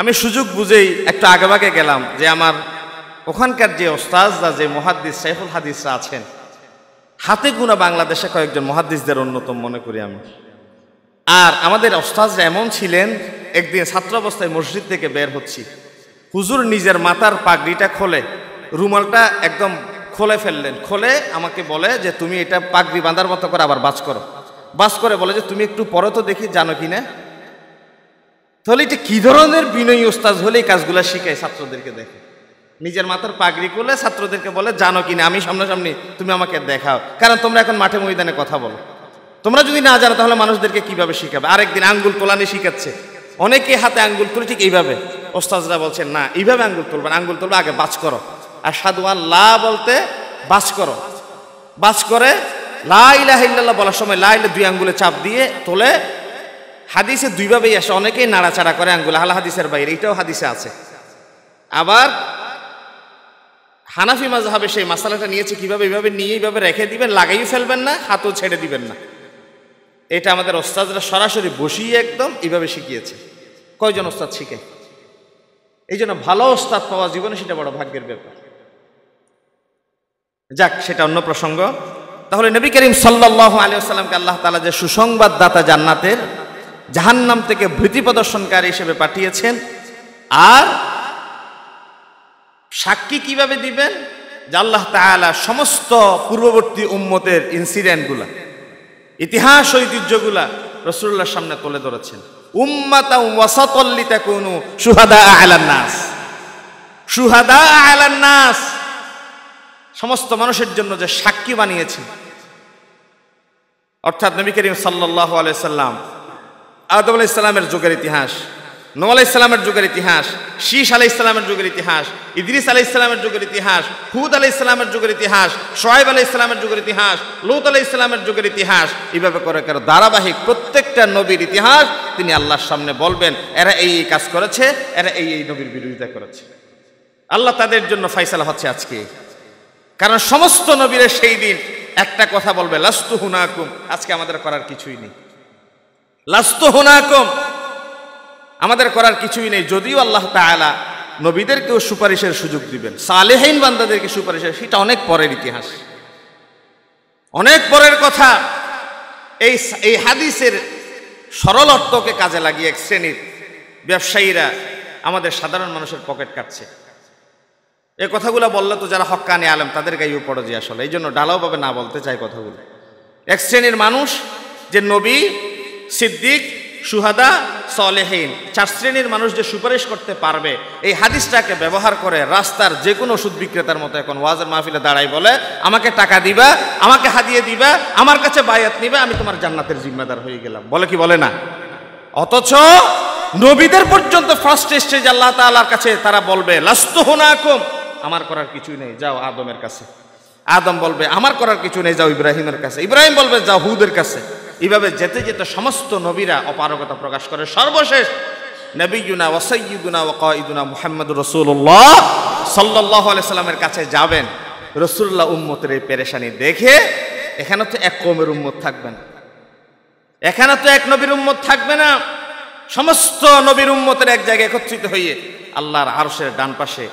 আমি সুযোগ বুঝেই একটু আগেভাগে গেলাম যে আমার ওখানকার যে ওস্তাজরা যে মহাদ্দিস সাইফুল হাদিসরা আছেন হাতে গুণা বাংলাদেশে কয়েকজন মহাদিসদের অন্যতম মনে করি আমি আর আমাদের অস্তাজরা এমন ছিলেন একদিন ছাত্রাবস্থায় মসজিদ থেকে বের হচ্ছি হুজুর নিজের মাথার পাগড়িটা খোলে রুমালটা একদম খোলে ফেললেন খোলে আমাকে বলে যে তুমি এটা পাগড়ি বাঁধার মতো করে আবার বাস করো বাস করে বলে যে তুমি একটু পরে তো দেখি জানো কি না তাহলে এটা কী ধরনের বিনয়ী ওস্তাজ হলে এই কাজগুলো শিখায় ছাত্রদেরকে দেখে নিজের মাথার পাগড়ি করলে ছাত্রদেরকে বলে জানো কিনা আমি সামনাসামনি তুমি আমাকে দেখাও কারণ তোমরা এখন মাঠে ময়দানে কথা বলো তোমরা যদি না জানো তাহলে মানুষদেরকে কিভাবে শিখাবে আরেকদিন আঙ্গুল তোলানি শিখাচ্ছে অনেকে হাতে আঙ্গুল তুলে ঠিক এইভাবে ওস্তাজরা বলছেন না এইভাবে আঙ্গুল তুলবেন আঙ্গুল তুলবে আগে বাস করো আর সাধু আল্লাহ বলতে বাস করো বাস করে লাইলাহিল্লাহ বলার সময় লাইলে দুই আঙ্গুলে চাপ দিয়ে তোলে হাদিসে দুইভাবেই আসে অনেকেই নাড়াচাড়া করে আঙ্গুল আল্লাহ হাদিসের বাইরে এটাও হাদিসে আছে আবার হানাফি মাঝহাবে সেই মাসালাটা নিয়েছে কিভাবে এইভাবে নিয়ে এইভাবে রেখে দিবেন লাগাইয়ে ফেলবেন না হাতও ছেড়ে দিবেন না এটা আমাদের ওস্তাদরা সরাসরি বসিয়ে একদম এইভাবে শিখিয়েছে কয়জন ওস্তাদ শিখে এই জন্য ভালো ওস্তাদ পাওয়া জীবনে সেটা বড় ভাগ্যের ব্যাপার যাক সেটা অন্য প্রসঙ্গ তাহলে নবী করিম সাল্লাহ আসসালামকে আল্লাহ তালা যে সুসংবাদদাতা জান্নাতের জাহান্নাম থেকে ভীতি প্রদর্শনকারী হিসেবে পাঠিয়েছেন আর সাক্ষী কিভাবে দিবেন যে আল্লাহ তালা সমস্ত পূর্ববর্তী উম্মতের ইনসিডেন্টগুলা ইতিহাস ঐতিহ্যগুলা রসুল্লাহর সামনে তুলে ধরেছেন সুহাদা সুহাদা আলান্নাস সমস্ত মানুষের জন্য যে সাক্ষী বানিয়েছে অর্থাৎ নবী করিম সাল্লাহ আলাইসাল্লাম আদম আলাইসাল্লামের যুগের ইতিহাস নো আলাহ যুগের ইতিহাস শীষ আলাহ ইসলামের যুগের ইতিহাস ইদ্রিস আলাহ ইসলামের যুগের ইতিহাস হুদ আলাহ ইসলামের যুগের ইতিহাস সোয়েব আলাহ ইসলামের যুগের ইতিহাস লুত আলাহ ইসলামের যুগের ইতিহাস এইভাবে করে কেন ধারাবাহিক প্রত্যেকটা নবীর ইতিহাস তিনি আল্লাহর সামনে বলবেন এরা এই এই কাজ করেছে এরা এই এই নবীর বিরোধিতা করেছে আল্লাহ তাদের জন্য ফাইসালা হচ্ছে আজকে কারণ সমস্ত নবীরা সেই দিন একটা কথা বলবে লাস্তু হুনাকুম আজকে আমাদের করার কিছুই নেই লাস্তু হুনাকুম আমাদের করার কিছুই নেই যদিও আল্লাহ তালা নবীদেরকেও সুপারিশের সুযোগ দিবেন সালেহীন বান্দাদেরকে সুপারিশের সেটা অনেক পরের ইতিহাস অনেক পরের কথা এই এই হাদিসের সরল অর্থকে কাজে লাগিয়ে এক শ্রেণীর ব্যবসায়ীরা আমাদের সাধারণ মানুষের পকেট কাটছে এই কথাগুলো বললে তো যারা হক্কানি আলেম তাদের গায়েও পড়ে যে আসলে এই জন্য ডালাওভাবে না বলতে চাই কথাগুলো এক শ্রেণীর মানুষ যে নবী সিদ্দিক সুহাদা সলেহীন চার শ্রেণীর মানুষ যে সুপারিশ করতে পারবে এই হাদিসটাকে ব্যবহার করে রাস্তার যে কোনো ওষুধ বিক্রেতার মতো এখন ওয়াজের মাহফিলে দাঁড়াই বলে আমাকে টাকা দিবা আমাকে হাদিয়ে দিবা আমার কাছে বায়াত নিবে আমি তোমার জান্নাতের জিম্মাদার হয়ে গেলাম বলে কি বলে না অথচ নবীদের পর্যন্ত ফার্স্ট স্টেজ আল্লাহ তালার কাছে তারা বলবে লাস্ত কম আমার করার কিছুই নেই যাও আদমের কাছে আদম বলবে আমার করার কিছু নেই যাও ইব্রাহিমের কাছে ইব্রাহিম বলবে যাও হুদের কাছে এইভাবে যেতে যেতে সমস্ত নবীরা অপারগতা প্রকাশ করে সর্বশেষ নবীগুনা ওসাইদুনা ও কঈদুনা মোহাম্মদ রসুল্লাহ সাল্লাহ সাল্লামের কাছে যাবেন রসুল্লাহ উম্মতের এই পেরেশানি দেখে এখানে তো এক কমের উম্মত থাকবে না এখানে তো এক নবীর উম্মত থাকবে না সমস্ত নবীর উম্মতের এক জায়গায় একত্রিত হয়ে আল্লাহর আরসের ডান পাশে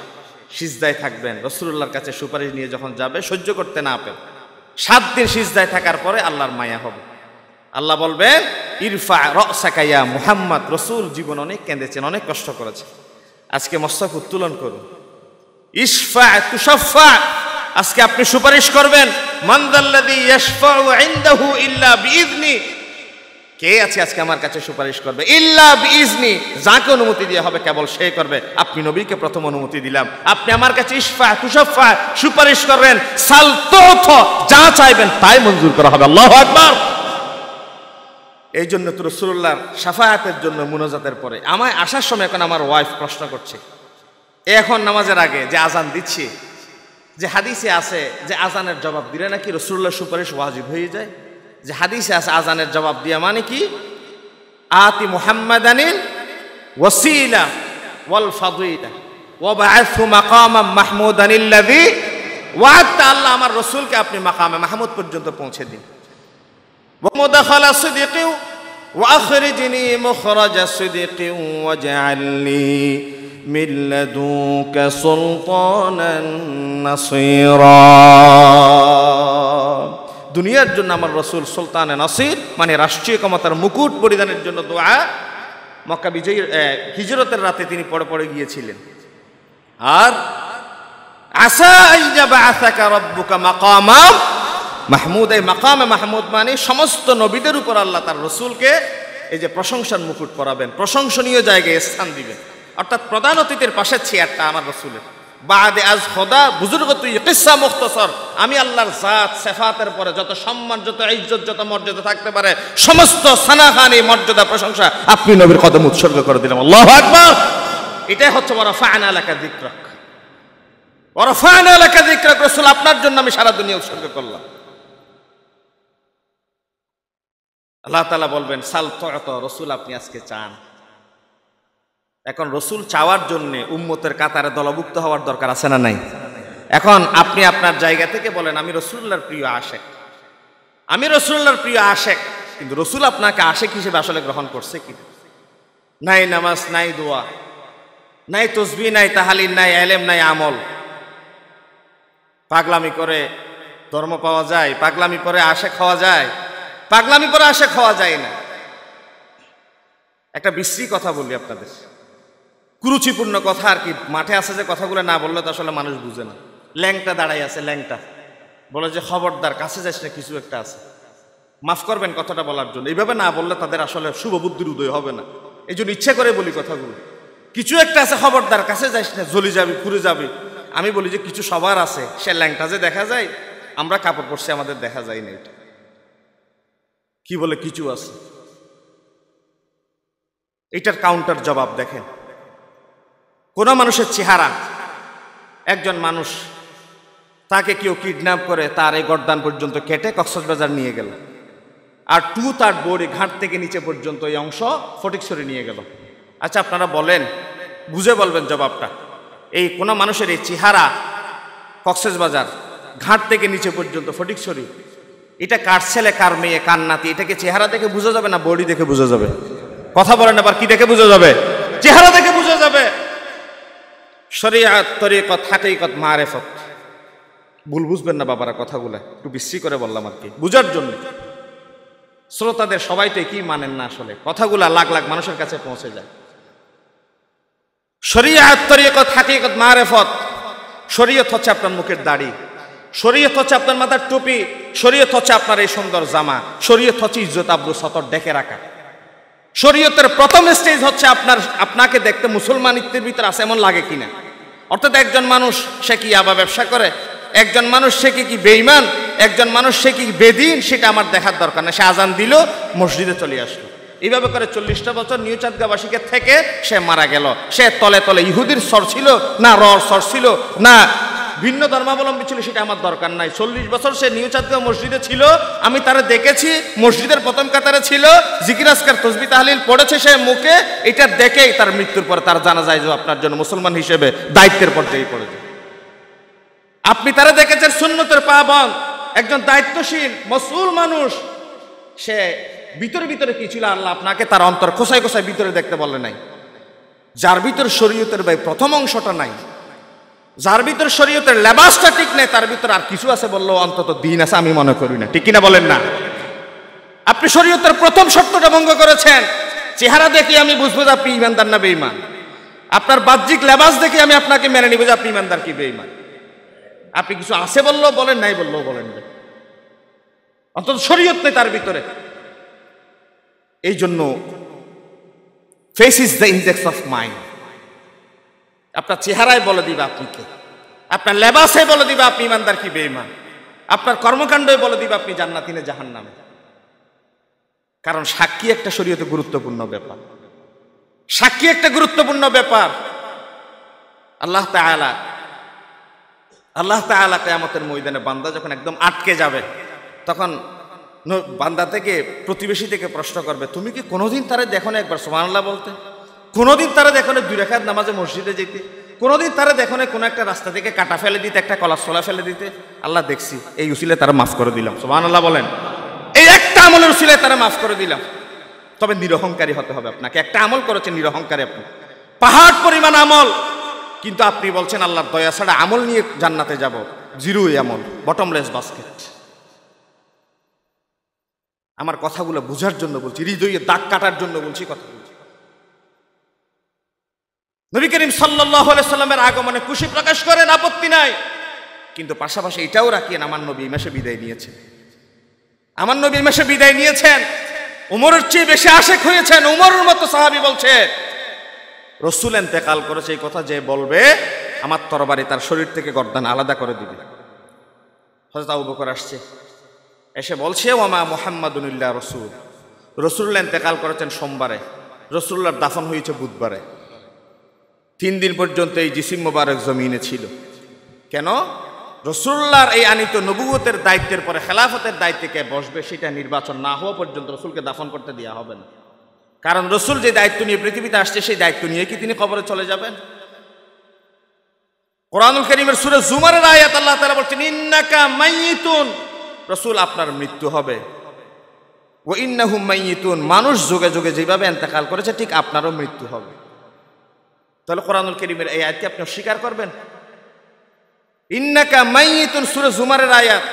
সিজদায় থাকবেন রসুল্লাহর কাছে সুপারিশ নিয়ে যখন যাবে সহ্য করতে না পারেন সাত দিন সিজদায় থাকার পরে আল্লাহর মায়া হবে আল্লাহ বলবেন ইরফা রসাকাইয়া মুহাম্মদ রসুল জীবন অনেক কেঁদেছেন অনেক কষ্ট করেছে আজকে মস্তক উত্তোলন করুন ইসফা তুষাফা আজকে আপনি সুপারিশ করবেন মন্দাল্লাদি ইয়াশফাউ ইনদাহু ইল্লা বিইজনি কে আছে আজকে আমার কাছে সুপারিশ করবে ইল্লা ইজনি যাকে অনুমতি দেওয়া হবে কেবল সে করবে আপনি নবীকে প্রথম অনুমতি দিলাম আপনি আমার কাছে ইসফা তুষাফা সুপারিশ করবেন সালতথ যা চাইবেন তাই মঞ্জুর করা হবে আল্লাহু আকবার এই জন্য তো রসুল্লাহর সাফায়াতের জন্য মুনাজাতের পরে আমায় আসার সময় এখন আমার ওয়াইফ প্রশ্ন করছে এখন নামাজের আগে যে আজান দিচ্ছি যে হাদিসে আছে যে আজানের জবাব দিলে নাকি রসুল্লাহ সুপারিশ ওয়াজিব হয়ে যায় যে হাদিসে আছে আজানের জবাব দিয়া মানে কি আতি মোহাম্মদ আনিল ওয়াসিলা ওয়াল ফাদুইলা ওয়াবাআসু মাকামা মাহমুদ আনিল্লাযী ওয়াআতা আল্লাহ আমার রসুলকে আপনি মাকামে মাহমুদ পর্যন্ত পৌঁছে দিন ومدخل صدق وأخرجني مخرج صدق واجعل لي من لدنك سلطانا نصيرا দুনিয়ার জন্য আমার রসুল সুলতানে নাসির মানে রাষ্ট্রীয় ক্ষমতার মুকুট পরিধানের জন্য দোয়া মক্কা বিজয়ীর হিজরতের রাতে তিনি পড়ে পড়ে গিয়েছিলেন আর আসা আসাকা রব্বুকা মাকামা মাহমুদ এই মাকামে মাহমুদ মানে সমস্ত নবীদের উপর আল্লাহ তার রসুলকে এই যে প্রশংসার মুকুট পরাবেন প্রশংসনীয় জায়গায় স্থান দিবেন অর্থাৎ প্রধান অতিথির পাশে চেয়ারটা আমার রসুলের বাদে আজ হদা বুজুর্গ তুই কিসা সর আমি আল্লাহর জাত সেফাতের পরে যত সম্মান যত ইজ্জত যত মর্যাদা থাকতে পারে সমস্ত সানাহানি মর্যাদা প্রশংসা আপনি নবীর কদম উৎসর্গ করে দিলাম আল্লাহ আকবার এটাই হচ্ছে বড় ফায়না এলাকা দিক রক বড় ফায়না এলাকা দিক রক রসুল আপনার জন্য আমি সারা দুনিয়া উৎসর্গ করলাম আল্লাহ তালা বলবেন সাল তয়ত রসুল আপনি আজকে চান এখন রসুল চাওয়ার জন্যে উম্মতের কাতারে দলভুক্ত হওয়ার দরকার আছে না নাই এখন আপনি আপনার জায়গা থেকে বলেন আমি রসুল্লার প্রিয় আশেক আমি রসুল্লার প্রিয় আশেক কিন্তু রসুল আপনাকে আশেক হিসেবে আসলে গ্রহণ করছে কি নাই নামাজ নাই দোয়া নাই তসবি নাই তাহালিন নাই এলেম নাই আমল পাগলামি করে ধর্ম পাওয়া যায় পাগলামি করে আশেক হওয়া যায় পাগলামি করে আসে খাওয়া যায় না একটা বিশ্রী কথা বলি আপনাদের কুরুচিপূর্ণ কথা আর কি মাঠে আসে যে কথাগুলো না বললে তো আসলে মানুষ বুঝে না ল্যাংটা দাঁড়াই আছে ল্যাংটা বলে যে খবরদার কাছে যাস না কিছু একটা আছে মাফ করবেন কথাটা বলার জন্য এইভাবে না বললে তাদের আসলে শুভ বুদ্ধির উদয় হবে না এই জন্য ইচ্ছে করে বলি কথাগুলো কিছু একটা আছে খবরদার কাছে যাস না জ্বলি যাবি ঘুরে যাবি আমি বলি যে কিছু সবার আছে সে ল্যাংটা যে দেখা যায় আমরা কাপড় পরছি আমাদের দেখা যায় না এটা কি বলে কিছু আছে এটার কাউন্টার জবাব দেখেন কোন মানুষের চেহারা একজন মানুষ তাকে কেউ কিডন্যাপ করে তার এই গরদান পর্যন্ত কেটে কক্সবাজার নিয়ে গেল আর টু তার বড়ি ঘাট থেকে নিচে পর্যন্ত এই অংশ ফটিকসরে নিয়ে গেল আচ্ছা আপনারা বলেন বুঝে বলবেন জবাবটা এই কোনো মানুষের এই চেহারা কক্সেসবাজার ঘাট থেকে নিচে পর্যন্ত ফটিকসরি এটা কার ছেলে কার মেয়ে কার নাতি এটাকে চেহারা দেখে বোঝা যাবে না বডি দেখে বোঝা যাবে কথা বলেন আবার কি দেখে বোঝা যাবে চেহারা দেখে বোঝা যাবে শরিয়াত তরিকত হাকিকত মারেফত ভুল বুঝবেন না বাবারা কথাগুলো একটু বিশ্রী করে বললাম আর কি বুঝার জন্য শ্রোতাদের সবাই তো কি মানেন না আসলে কথাগুলা লাখ লাখ মানুষের কাছে পৌঁছে যায় শরিয়াত তরিকত হাকিকত মারেফত শরীয়ত হচ্ছে আপনার মুখের দাড়ি শরীয়ত হচ্ছে আপনার মাথার টুপি শরীয়ত হচ্ছে আপনার এই সুন্দর জামা শরীয়ত হচ্ছে ইজ্জত আব্রু সতর দেখে রাখা শরীয়তের প্রথম স্টেজ হচ্ছে আপনার আপনাকে দেখতে ইত্যের ভিতরে আছে এমন লাগে কিনা অর্থাৎ একজন মানুষ সে কি আবার ব্যবসা করে একজন মানুষ সে কি কি বেইমান একজন মানুষ সে কি বেদিন সেটা আমার দেখার দরকার না সে আজান দিল মসজিদে চলে আসলো এইভাবে করে চল্লিশটা বছর নিউ চাঁদগাবাসীকে থেকে সে মারা গেল সে তলে তলে ইহুদির সর ছিল না রর সর ছিল না ভিন্ন ধর্মাবলম্বী ছিল সেটা আমার দরকার নাই চল্লিশ বছর সে নিউ চাঁদগাঁও মসজিদে ছিল আমি তারা দেখেছি মসজিদের প্রথম কাতারে ছিল জিকিরাজকার তসবি তাহলিল পড়েছে সে মুখে এটা দেখেই তার মৃত্যুর পর তার জানা যায় যে আপনার জন্য মুসলমান হিসেবে দায়িত্বের পর্যায়ে পড়েছে আপনি তারা দেখেছেন সুন্নতের পাবন একজন দায়িত্বশীল মসুল মানুষ সে ভিতরে ভিতরে কি ছিল আল্লাহ আপনাকে তার অন্তর কোসায় কোসায় ভিতরে দেখতে বলে নাই যার ভিতর শরীয়তের ভাই প্রথম অংশটা নাই যার ভিতর শরীয়তের লেবাসটা ঠিক নেই তার ভিতর আর কিছু আছে বললো অন্তত দিন আছে আমি মনে করি না ঠিক কিনা বলেন না আপনি শরীয়তের প্রথম শর্তটা ভঙ্গ করেছেন চেহারা দেখে আমি বুঝবো যে আপনি ইমানদার না বেইমান আপনার বাহ্যিক লেবাস দেখে আমি আপনাকে মেনে নিব যে আপনি ইমানদার কি বেইমান আপনি কিছু আছে বললো বলেন নাই বললো বলেন না অন্তত শরীয়ত নেই তার ভিতরে এই জন্য face is the index of mind আপনার চেহারায় বলে দিবে আপনি কে আপনার লেবাসে বলে দিবে আপনি ইমানদার কি বেইমান আপনার কর্মকাণ্ডে বলে দিবে আপনি জান্নাতিনে জাহান নামে কারণ সাক্ষী একটা শরীয়তে গুরুত্বপূর্ণ ব্যাপার সাক্ষী একটা গুরুত্বপূর্ণ ব্যাপার আল্লাহ তালা আল্লাহ তালা কেয়ামতের ময়দানে বান্দা যখন একদম আটকে যাবে তখন বান্দা থেকে প্রতিবেশী থেকে প্রশ্ন করবে তুমি কি কোনোদিন তারা দেখো না একবার সোমান বলতে কোনোদিন তারা দেখো না দুই রেখার নামাজে মসজিদে যেতে কোনোদিন তারা দেখো না কোনো একটা রাস্তা থেকে কাটা ফেলে দিতে একটা কলা সোলা ফেলে দিতে আল্লাহ দেখছি এই উসিলে তারা মাফ করে দিলাম সোমান আল্লাহ বলেন এই একটা আমলের উসিলে তারা মাফ করে দিলাম তবে নিরহংকারী হতে হবে আপনাকে একটা আমল করেছেন নিরহংকারী আপনি পাহাড় পরিমাণ আমল কিন্তু আপনি বলছেন আল্লাহ দয়া ছাড়া আমল নিয়ে জান্নাতে যাব জিরো আমল বটমলেস বাস্কেট আমার কথাগুলো বোঝার জন্য বলছি হৃদয়ে দাগ কাটার জন্য বলছি কথাগুলো নবী করিম সাল্লাহ সাল্লামের আগমনে খুশি প্রকাশ করেন আপত্তি নাই কিন্তু পাশাপাশি এটাও রাখিয়ে আমার নবী মাসে বিদায় নিয়েছেন আমার নবী মাসে বিদায় নিয়েছেন উমরের চেয়ে বেশি আশেক হয়েছেন উমরের মতো সাহাবি বলছে রসুল এতেকাল করেছে এই কথা যে বলবে আমার তরবারি তার শরীর থেকে গর্দান আলাদা করে দিবে হজরত আবু বকর আসছে এসে বলছে ওমা মোহাম্মদুল্লাহ রসুল রসুল্লাহ এতেকাল করেছেন সোমবারে রসুল্লাহর দাফন হয়েছে বুধবারে তিন দিন পর্যন্ত এই জিসিম মোবারক জমিনে ছিল কেন রসুল্লাহর এই আনিত নবুগতের দায়িত্বের পরে খেলাফতের দায়িত্বে কে বসবে সেটা নির্বাচন না হওয়া পর্যন্ত রসুলকে দাফন করতে দেওয়া হবে না কারণ রসুল যে দায়িত্ব নিয়ে পৃথিবীতে আসছে সেই দায়িত্ব নিয়ে কি তিনি কবরে চলে যাবেন কোরআনুল করিমের সুরে জুমার আয়াত আল্লাহ তালা বলছেন ইন্নাকা মাইতুন রসুল আপনার মৃত্যু হবে ও ইন্নাহুম মাইতুন মানুষ যুগে যুগে যেভাবে এন্তেকাল করেছে ঠিক আপনারও মৃত্যু হবে তাহলে কোরআনুল করিমের এই আয়াতকে আপনি অস্বীকার করবেন ইন্নাকা মাইতুন সুরে জুমারের আয়াত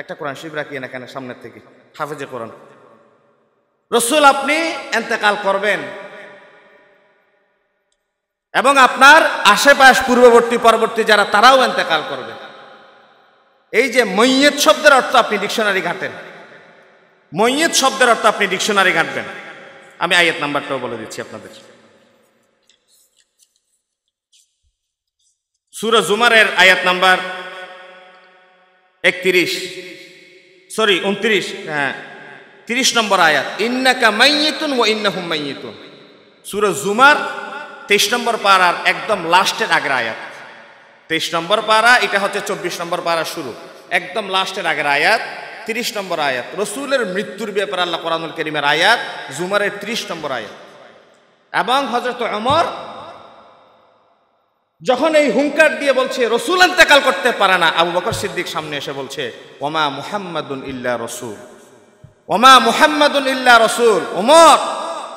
একটা কোরআন শিব না কেন সামনের থেকে হাফেজে কোরআন রসুল আপনি এন্তেকাল করবেন এবং আপনার আশেপাশ পূর্ববর্তী পরবর্তী যারা তারাও এন্তেকাল করবে এই যে মৈয়ত শব্দের অর্থ আপনি ডিকশনারি ঘাঁটেন মৈয়ত শব্দের অর্থ আপনি ডিকশনারি ঘাটবেন আমি আয়ের নাম্বারটাও বলে দিচ্ছি আপনাদের সুরা জুমারের আয়াত নাম্বার একত্রিশ সরি উনত্রিশ হ্যাঁ তিরিশ নম্বর আয়াত ইন্নাকা মাইয়েতুন ও ইন্নাহুম মাইয়েতুন সুরা জুমার তেইশ নম্বর পাড়ার একদম লাস্টের আগের আয়াত তেইশ নম্বর পাড়া এটা হচ্ছে চব্বিশ নম্বর পাড়া শুরু একদম লাস্টের আগের আয়াত তিরিশ নম্বর আয়াত রসুলের মৃত্যুর ব্যাপারে আল্লাহ কোরআনুল করিমের আয়াত জুমারের ত্রিশ নম্বর আয়াত এবং হজরত অমর যখন এই হুঙ্কার দিয়ে বলছে রসুল ইন্তেকাল করতে পারে না আবু বকর সিদ্দিক সামনে এসে বলছে ওমা মুহাম্মাদুন ইল্লা রসুল ওমা মুহাম্মাদুন ইল্লা রসুল ওমর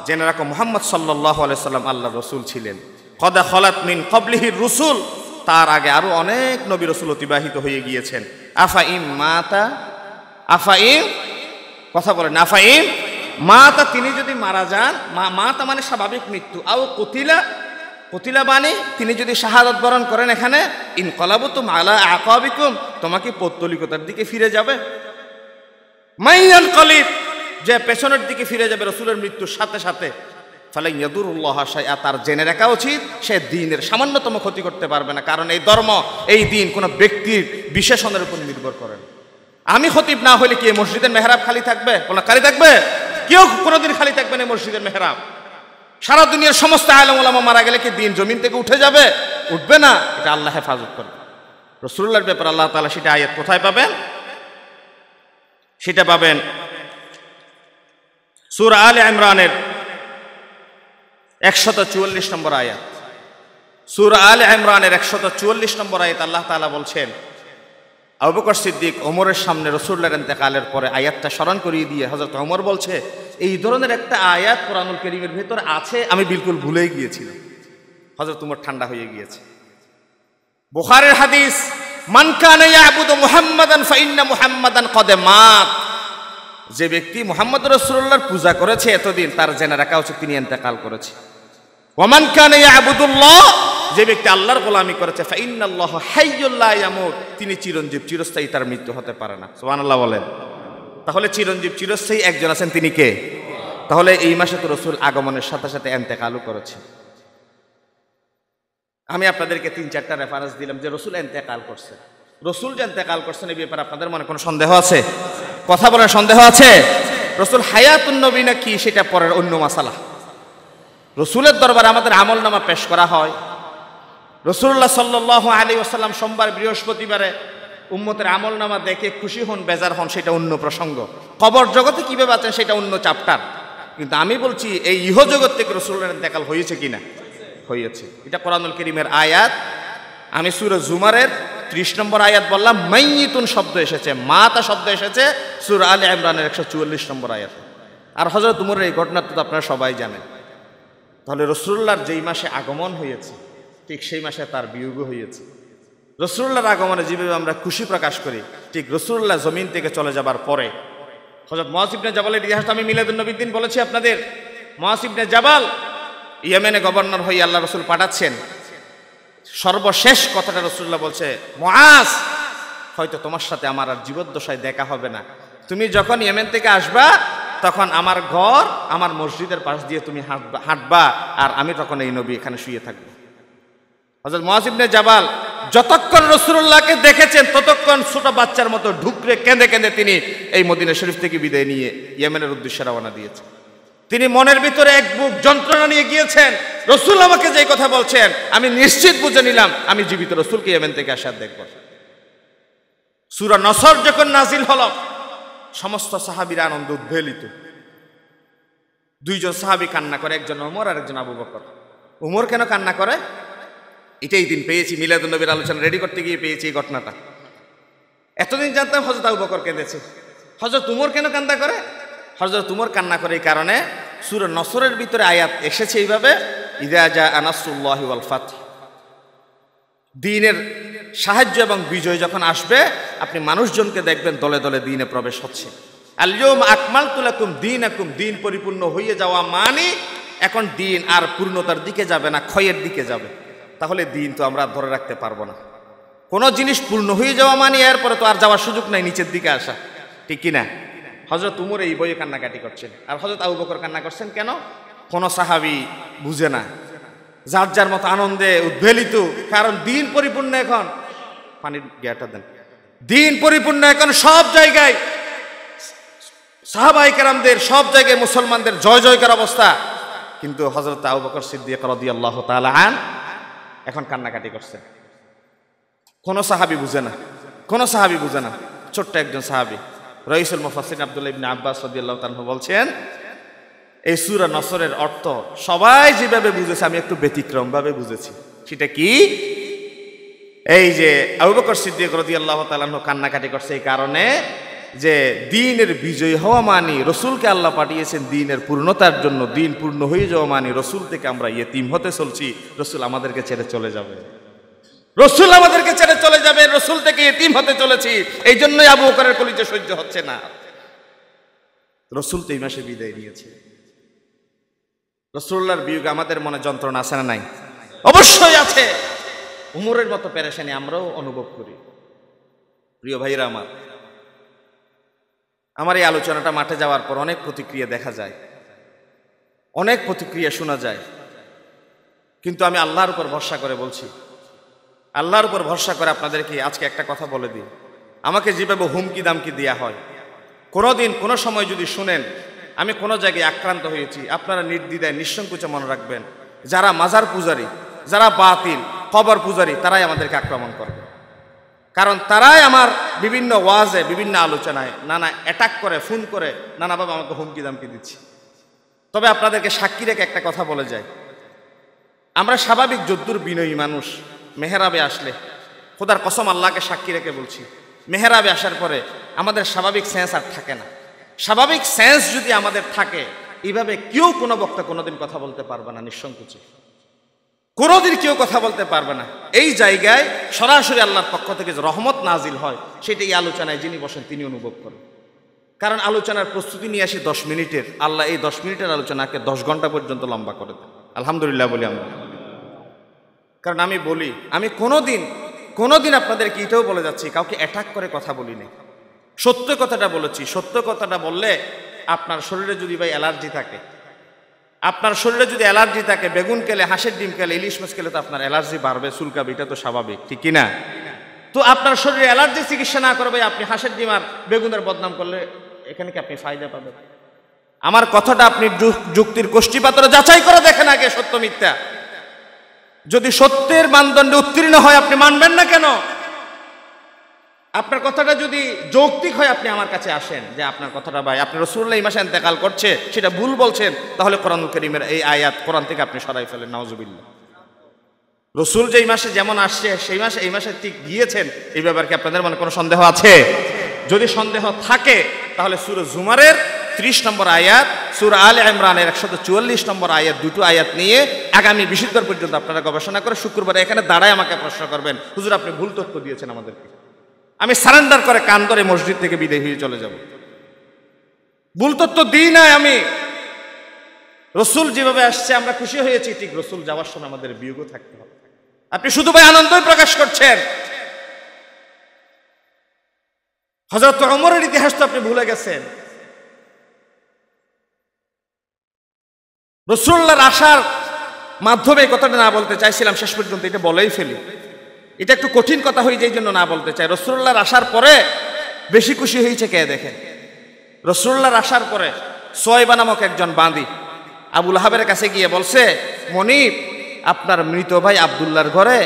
জেনে রাখো মোহাম্মদ সাল্লাহ সাল্লাম আল্লাহ রসুল ছিলেন কদা খলাত মিন কবলিহির রসুল তার আগে আরও অনেক নবী রসুল অতিবাহিত হয়ে গিয়েছেন আফা ইম মাতা আফা ইম কথা বলেন আফা ইম মাতা তিনি যদি মারা যান মা মাতা মানে স্বাভাবিক মৃত্যু আও কতিলা পতিলা বাণী তিনি যদি শাহাদত বরণ করেন এখানে ইনকলাব তো আলা আকাবিকুম তোমাকে পৌত্তলিকতার দিকে ফিরে যাবে মাইয়ান কলিফ যে পেছনের দিকে ফিরে যাবে রসুলের মৃত্যুর সাথে সাথে ফলে ইয়দুরুল্লাহ সাহা তার জেনে রাখা উচিত সে দিনের সামান্যতম ক্ষতি করতে পারবে না কারণ এই ধর্ম এই দিন কোনো ব্যক্তির বিশেষণের উপর নির্ভর করে আমি খতিব না হলে কি মসজিদের মেহরাব খালি থাকবে কোনো খালি থাকবে কেউ কোনোদিন খালি থাকবে না মসজিদের মেহরাব সারা দুনিয়ার সমস্ত আলম ওলামা মারা গেলে কি দিন জমিন থেকে উঠে যাবে উঠবে না এটা আল্লাহ হেফাজত করবে রসুল্লার ব্যাপার আল্লাহ তালা সেটা আয়াত কোথায় পাবেন সেটা পাবেন সুর আল ইমরানের একশত চুয়াল্লিশ নম্বর আয়াত সুর আল ইমরানের একশত চুয়াল্লিশ নম্বর আয়াত আল্লাহ তালা বলছেন আবুবকর সিদ্দিক ওমরের সামনে রসুল্লার এতেকালের পরে আয়াতটা স্মরণ করিয়ে দিয়ে হজরত ওমর বলছে এই ধরনের একটা আয়াত কোরআনুল করিমের ভেতর আছে আমি বিলকুল ভুলেই গিয়েছিলাম হজরত উমর ঠান্ডা হয়ে গিয়েছে বোখারের হাদিস যে ব্যক্তি মোহাম্মদ রসুল্লাহর পূজা করেছে এতদিন তার জেনে রাখা উচিত তিনি এতেকাল করেছে যে ব্যক্তি আল্লাহর গোলামি করেছে ফাইনাল্লাহ হাইয়ুল্লাহ তিনি চিরঞ্জীব চিরস্থায়ী তার মৃত্যু হতে পারে না আল্লাহ বলেন তাহলে চিরঞ্জীব চিরস্থায়ী একজন আছেন তিনি কে তাহলে এই মাসে তো রসুল আগমনের সাথে সাথে এন্তেকালও করেছে আমি আপনাদেরকে তিন চারটা রেফারেন্স দিলাম যে রসুল এন্তেকাল করছে রসুল যে এন্তেকাল করছেন এই ব্যাপারে আপনাদের মনে কোনো সন্দেহ আছে কথা বলার সন্দেহ আছে রসুল হায়াতুন নবী না কি সেটা পরের অন্য মাসালা রসুলের দরবারে আমাদের আমল নামা পেশ করা হয় রসুল্লাহ সাল্লাহ আলী ওসাল্লাম সোমবার বৃহস্পতিবারে উম্মতের আমল নামা দেখে খুশি হন বেজার হন সেটা অন্য প্রসঙ্গ কবর জগতে কীভাবে আছেন সেটা অন্য চাপটার কিন্তু আমি বলছি এই জগৎ থেকে রসুল্লাহ দেখাল হয়েছে কিনা হয়েছে এটা কোরআনুল করিমের আয়াত আমি সুর জুমারের ত্রিশ নম্বর আয়াত বললাম মাইতুন শব্দ এসেছে মাতা শব্দ এসেছে সুর আলী ইমরানের একশো চুয়াল্লিশ নম্বর আয়াত আর হজরত উমরের এই ঘটনা তো আপনারা সবাই জানেন তাহলে রসুল্লাহর যেই মাসে আগমন হয়েছে ঠিক সেই মাসে তার বিয়োগ হয়েছে রসুল্লাহর আগমনে যেভাবে আমরা খুশি প্রকাশ করি ঠিক রসুল্লাহ জমিন থেকে চলে যাবার পরে হজরত মহাসিবনে জাবালের ইতিহাসটা আমি মিলাদুল্নবীর দিন বলেছি আপনাদের মহাসিবনে জাবাল ইয়েমেনে গভর্নর হয়ে আল্লাহ রসুল পাঠাচ্ছেন সর্বশেষ কথাটা রসুল্লাহ বলছে মহাস হয়তো তোমার সাথে আমার আর জীবদ্দশায় দেখা হবে না তুমি যখন ইয়েমেন থেকে আসবা তখন আমার ঘর আমার মসজিদের পাশ দিয়ে তুমি হাঁটবা হাঁটবা আর আমি তখন এই নবী এখানে শুয়ে থাকবো হজরত মহাসিবনে জাবাল যতক্ষণ রসুল্লাহকে দেখেছেন ততক্ষণ ছোট বাচ্চার মতো ঢুকরে কেঁদে কেঁদে তিনি এই মদিনা শরীফ থেকে বিদায় নিয়ে ইয়েমেনের উদ্দেশ্যে রওনা দিয়েছেন তিনি মনের ভিতরে এক বুক যন্ত্রণা নিয়ে গিয়েছেন রসুল আমাকে যে কথা বলছেন আমি নিশ্চিত বুঝে নিলাম আমি জীবিত রসুলকে ইয়েমেন থেকে আসার দেখব সুরা নসর যখন নাজিল হল সমস্ত সাহাবিরা আনন্দ উদ্ভেলিত দুইজন সাহাবি কান্না করে একজন ওমর আর একজন আবু বকর ওমর কেন কান্না করে এটাই দিন পেয়েছি নবীর আলোচনা রেডি করতে গিয়ে পেয়েছি এই ঘটনাটা এতদিন জানতাম হজরত আবু বকর কেঁদেছে হজরত তুমর কেন কান্না করে হজরত তুমর কান্না করে এই কারণে সুর নসরের ভিতরে আয়াত এসেছে এইভাবে ইদাজা আনাসুল্লাহ ওয়াল ফাত দিনের সাহায্য এবং বিজয় যখন আসবে আপনি মানুষজনকে দেখবেন দলে দলে দিনে প্রবেশ হচ্ছে আলিয়ম আকমাল তুলাকুম দিন একুম দিন পরিপূর্ণ হয়ে যাওয়া মানে এখন দিন আর পূর্ণতার দিকে যাবে না ক্ষয়ের দিকে যাবে তাহলে দিন তো আমরা ধরে রাখতে পারবো না কোনো জিনিস পূর্ণ হয়ে যাওয়া মানে এরপরে তো আর যাওয়ার সুযোগ নাই নিচের দিকে আসা ঠিক কিনা হজরত উমর এই বইয়ে কান্নাকাটি করছেন আর হজরত আবু বকর কান্না করছেন কেন কোনো সাহাবি বুঝে না যার যার মতো আনন্দে উদ্বেলিত কারণ দিন পরিপূর্ণ এখন পানির গ্যাটা দেন দিন পরিপূর্ণ এখন সব জায়গায় সাহাবাই কেরামদের সব জায়গায় মুসলমানদের জয় জয়কার অবস্থা কিন্তু হজরত আবু বকর সিদ্দিক রদি আল্লাহ তালা আন এখন কান্নাকাটি করছে কোনো সাহাবি বুঝে না কোনো সাহাবি বুঝে না ছোট্ট একজন সাহাবি রইসুল মুফাসিন আবদুল্লাহ ইবিন আব্বাস সদিয়াল্লাহ তালু বলছেন এই সুরা নসরের অর্থ সবাই যেভাবে বুঝেছে আমি একটু ব্যতিক্রম ভাবে বুঝেছি সেটা কি এই যে আবুবকর সিদ্দিক রদি আল্লাহ তালাহ কান্নাকাটি করছে এই কারণে যে দিনের বিজয় হওয়া মানি রসুলকে আল্লাহ পাঠিয়েছেন দিনের পূর্ণতার জন্য দিন পূর্ণ হয়ে যাওয়া মানি রসুল থেকে আমরা ইয়েতিম হতে চলছি রসুল আমাদেরকে ছেড়ে চলে যাবে রসুল আমাদেরকে ছেড়ে চলে যাবে রসুল থেকে ইয়েতিম হতে চলেছি এই জন্যই আবু ওকারের কলিজে সহ্য হচ্ছে না রসুল তো এই মাসে বিদায় নিয়েছে রসুল্লার বিয়োগ আমাদের মনে যন্ত্রণা আছে না নাই অবশ্যই আছে উমরের মতো প্যারেশানি আমরাও অনুভব করি প্রিয় ভাইরা আমার আমার এই আলোচনাটা মাঠে যাওয়ার পর অনেক প্রতিক্রিয়া দেখা যায় অনেক প্রতিক্রিয়া শোনা যায় কিন্তু আমি আল্লাহর উপর ভরসা করে বলছি আল্লাহর উপর ভরসা করে আপনাদেরকে আজকে একটা কথা বলে দিই আমাকে যেভাবে হুমকি দামকি দেওয়া হয় কোনো দিন কোনো সময় যদি শুনেন আমি কোনো জায়গায় আক্রান্ত হয়েছি আপনারা নির্দ্বিধায় নিঃসংকোচে মনে রাখবেন যারা মাজার পূজারী যারা বাতিল কবর পূজারী তারাই আমাদেরকে আক্রমণ করবে কারণ তারাই আমার বিভিন্ন ওয়াজে বিভিন্ন আলোচনায় নানা অ্যাটাক করে ফোন করে নানাভাবে আমাকে হুমকি দামকি দিচ্ছে তবে আপনাদেরকে সাক্ষী রেখে একটা কথা বলে যায় আমরা স্বাভাবিক যদ্দুর বিনয়ী মানুষ মেহরাবে আসলে খোদার কসম আল্লাহকে সাক্ষী রেখে বলছি মেহরাবে আসার পরে আমাদের স্বাভাবিক সেন্স আর থাকে না স্বাভাবিক সেন্স যদি আমাদের থাকে এইভাবে কেউ কোনো বক্তা কোনোদিন কথা বলতে পারবে না নিঃসংকোচে কোনোদিন কেউ কথা বলতে পারবে না এই জায়গায় সরাসরি আল্লাহর পক্ষ থেকে যে রহমত নাজিল হয় সেটা এই আলোচনায় যিনি বসেন তিনি অনুভব করেন কারণ আলোচনার প্রস্তুতি নিয়ে আসি দশ মিনিটের আল্লাহ এই দশ মিনিটের আলোচনাকে দশ ঘন্টা পর্যন্ত লম্বা করে দেয় আলহামদুলিল্লাহ বলি আমরা কারণ আমি বলি আমি কোনো দিন কোনো দিন আপনাদেরকে এটাও বলে যাচ্ছি কাউকে অ্যাটাক করে কথা বলি নি সত্য কথাটা বলেছি সত্য কথাটা বললে আপনার শরীরে যদি ভাই অ্যালার্জি থাকে আপনার শরীরে যদি অ্যালার্জি থাকে বেগুন খেলে হাঁসের ডিম খেলে ইলিশ মাছ খেলে তো আপনার অ্যালার্জি বাড়বে চুলকাবে এটা তো স্বাভাবিক ঠিক কিনা তো আপনার শরীরে অ্যালার্জি চিকিৎসা না করবে আপনি হাঁসের ডিম আর বেগুনের বদনাম করলে এখানে কি আপনি ফায়দা পাবেন আমার কথাটা আপনি যুক্তির কোষ্ঠীপাত্র যাচাই করে দেখেন আগে সত্য মিথ্যা যদি সত্যের মানদণ্ডে উত্তীর্ণ হয় আপনি মানবেন না কেন আপনার কথাটা যদি যৌক্তিক হয় আপনি আমার কাছে আসেন যে আপনার কথাটা ভাই আপনি রসুল্লাহ এই মাসে এতেকাল করছে সেটা ভুল বলছেন তাহলে কোরআন করিমের এই আয়াত কোরআন থেকে আপনি সরাই ফেলেন নওয়াজবিল্লা রসুল যেই মাসে যেমন আসছে সেই মাসে এই মাসে ঠিক গিয়েছেন এই ব্যাপারে কি আপনাদের মনে কোনো সন্দেহ আছে যদি সন্দেহ থাকে তাহলে সুর জুমারের ত্রিশ নম্বর আয়াত সুর আল ইমরানের একশত চুয়াল্লিশ নম্বর আয়াত দুটো আয়াত নিয়ে আগামী বিশুদ্ধ পর্যন্ত আপনারা গবেষণা করে শুক্রবার এখানে দাঁড়ায় আমাকে প্রশ্ন করবেন হুজুর আপনি ভুল তথ্য দিয়েছেন আমাদেরকে আমি সারেন্ডার করে কান ধরে মসজিদ থেকে বিদায় হয়ে চলে যাব ভুল তথ্য দিই নাই আমি রসুল যেভাবে আসছে আমরা খুশি হয়েছি ঠিক রসুল যাওয়ার সময় আমাদের বিয়োগও থাকতে হবে আপনি শুধু ভাই আনন্দই প্রকাশ করছেন হজরত অমরের ইতিহাস তো আপনি ভুলে গেছেন রসুল্লার আসার মাধ্যমে কথাটা না বলতে চাইছিলাম শেষ পর্যন্ত এটা বলেই ফেলি এটা একটু কঠিন কথা হয়ে এই জন্য না বলতে চাই রসুল্লাহর আসার পরে বেশি খুশি হয়েছে কে দেখেন রসুল্লাহর আসার পরে সোয়েবা নামক একজন বাঁদি আবুল হাবের কাছে গিয়ে বলছে মনিব আপনার মৃত ভাই আবদুল্লার ঘরে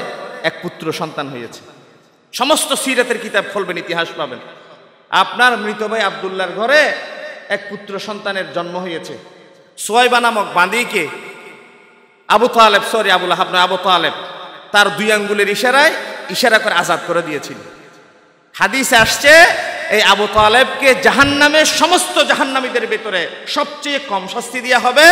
এক পুত্র সন্তান হয়েছে সমস্ত সিরাতের কিতাব ফলবেন ইতিহাস পাবেন আপনার মৃত ভাই আবদুল্লার ঘরে এক পুত্র সন্তানের জন্ম হয়েছে সোয়েবা নামক বাঁদিকে আবু আলেব সরি আবুল আহাব আবু তালেব তার দুই আঙ্গুলের ইশারায় ইশারা করে আজাদ করে দিয়েছিল হাদিস আসছে এই আবু তালেবকে নামে সমস্ত জাহান্নামীদের ভেতরে সবচেয়ে কম শাস্তি দেওয়া হবে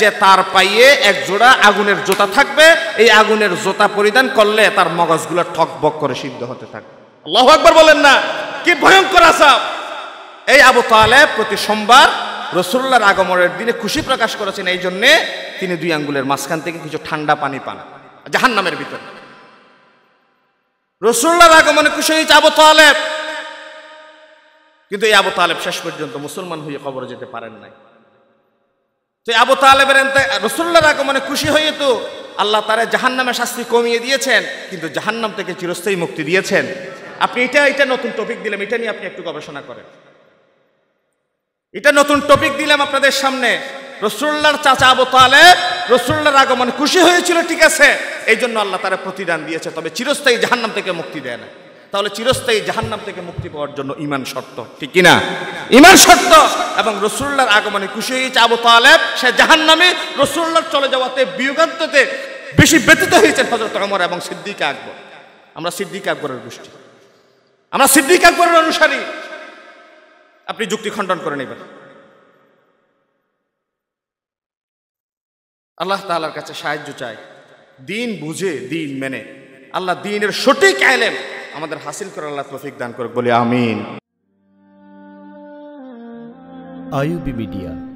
যে তার পাইয়ে এক জোড়া আগুনের জোতা থাকবে এই আগুনের জোতা পরিধান করলে তার মগজগুলো ঠকবক করে সিদ্ধ হতে থাকবে আল্লাহ একবার বলেন না কি ভয়ঙ্কর আসাব এই আবু তালেব প্রতি সোমবার রসুল্লার আগমনের দিনে খুশি প্রকাশ করেছেন এই জন্যে তিনি দুই আঙ্গুলের মাঝখান থেকে কিছু ঠান্ডা পানি পান জাহান নামের ভিতরে রসুল্লার আগমনে খুশি হয়েছে আবু তালেব কিন্তু এই আবু তালেব শেষ পর্যন্ত মুসলমান হয়ে কবর যেতে পারেন নাই তো আবু তালেবের রসুল্লার আগমনে খুশি হয়ে তো আল্লাহ তারা জাহান নামে শাস্তি কমিয়ে দিয়েছেন কিন্তু জাহান নাম থেকে চিরস্থায়ী মুক্তি দিয়েছেন আপনি এটা এটা নতুন টপিক দিলাম এটা নিয়ে আপনি একটু গবেষণা করেন এটা নতুন টপিক দিলাম আপনাদের সামনে রসুল্লার চাচা আবু তালে রসুল্লার আগমন খুশি হয়েছিল ঠিক আছে এই জন্য আল্লাহ তারা প্রতিদান দিয়েছে তবে চিরস্থায়ী জাহান্নাম থেকে মুক্তি দেয় না তাহলে চিরস্থায়ী জাহান্নাম থেকে মুক্তি পাওয়ার জন্য ইমান শর্ত ঠিক কিনা ইমান শর্ত এবং রসুল্লার আগমনে খুশি হয়েছে আবু তালেব সে জাহান্নামে রসুল্লার চলে যাওয়াতে বিয়োগান্ততে বেশি ব্যতীত হয়েছেন হজরত অমর এবং সিদ্দিকা আকবর আমরা সিদ্দিক আকবরের গোষ্ঠী আমরা সিদ্দিক আকবরের অনুসারী আপনি যুক্তি খণ্ডন করে নেবেন আল্লাহ তালার কাছে সাহায্য চাই দিন বুঝে দিন মেনে আল্লাহ দিনের সঠিক আইলেন আমাদের হাসিল করে আল্লাহ তৌফিক দান করুক বলে আমিন আইউবি মিডিয়া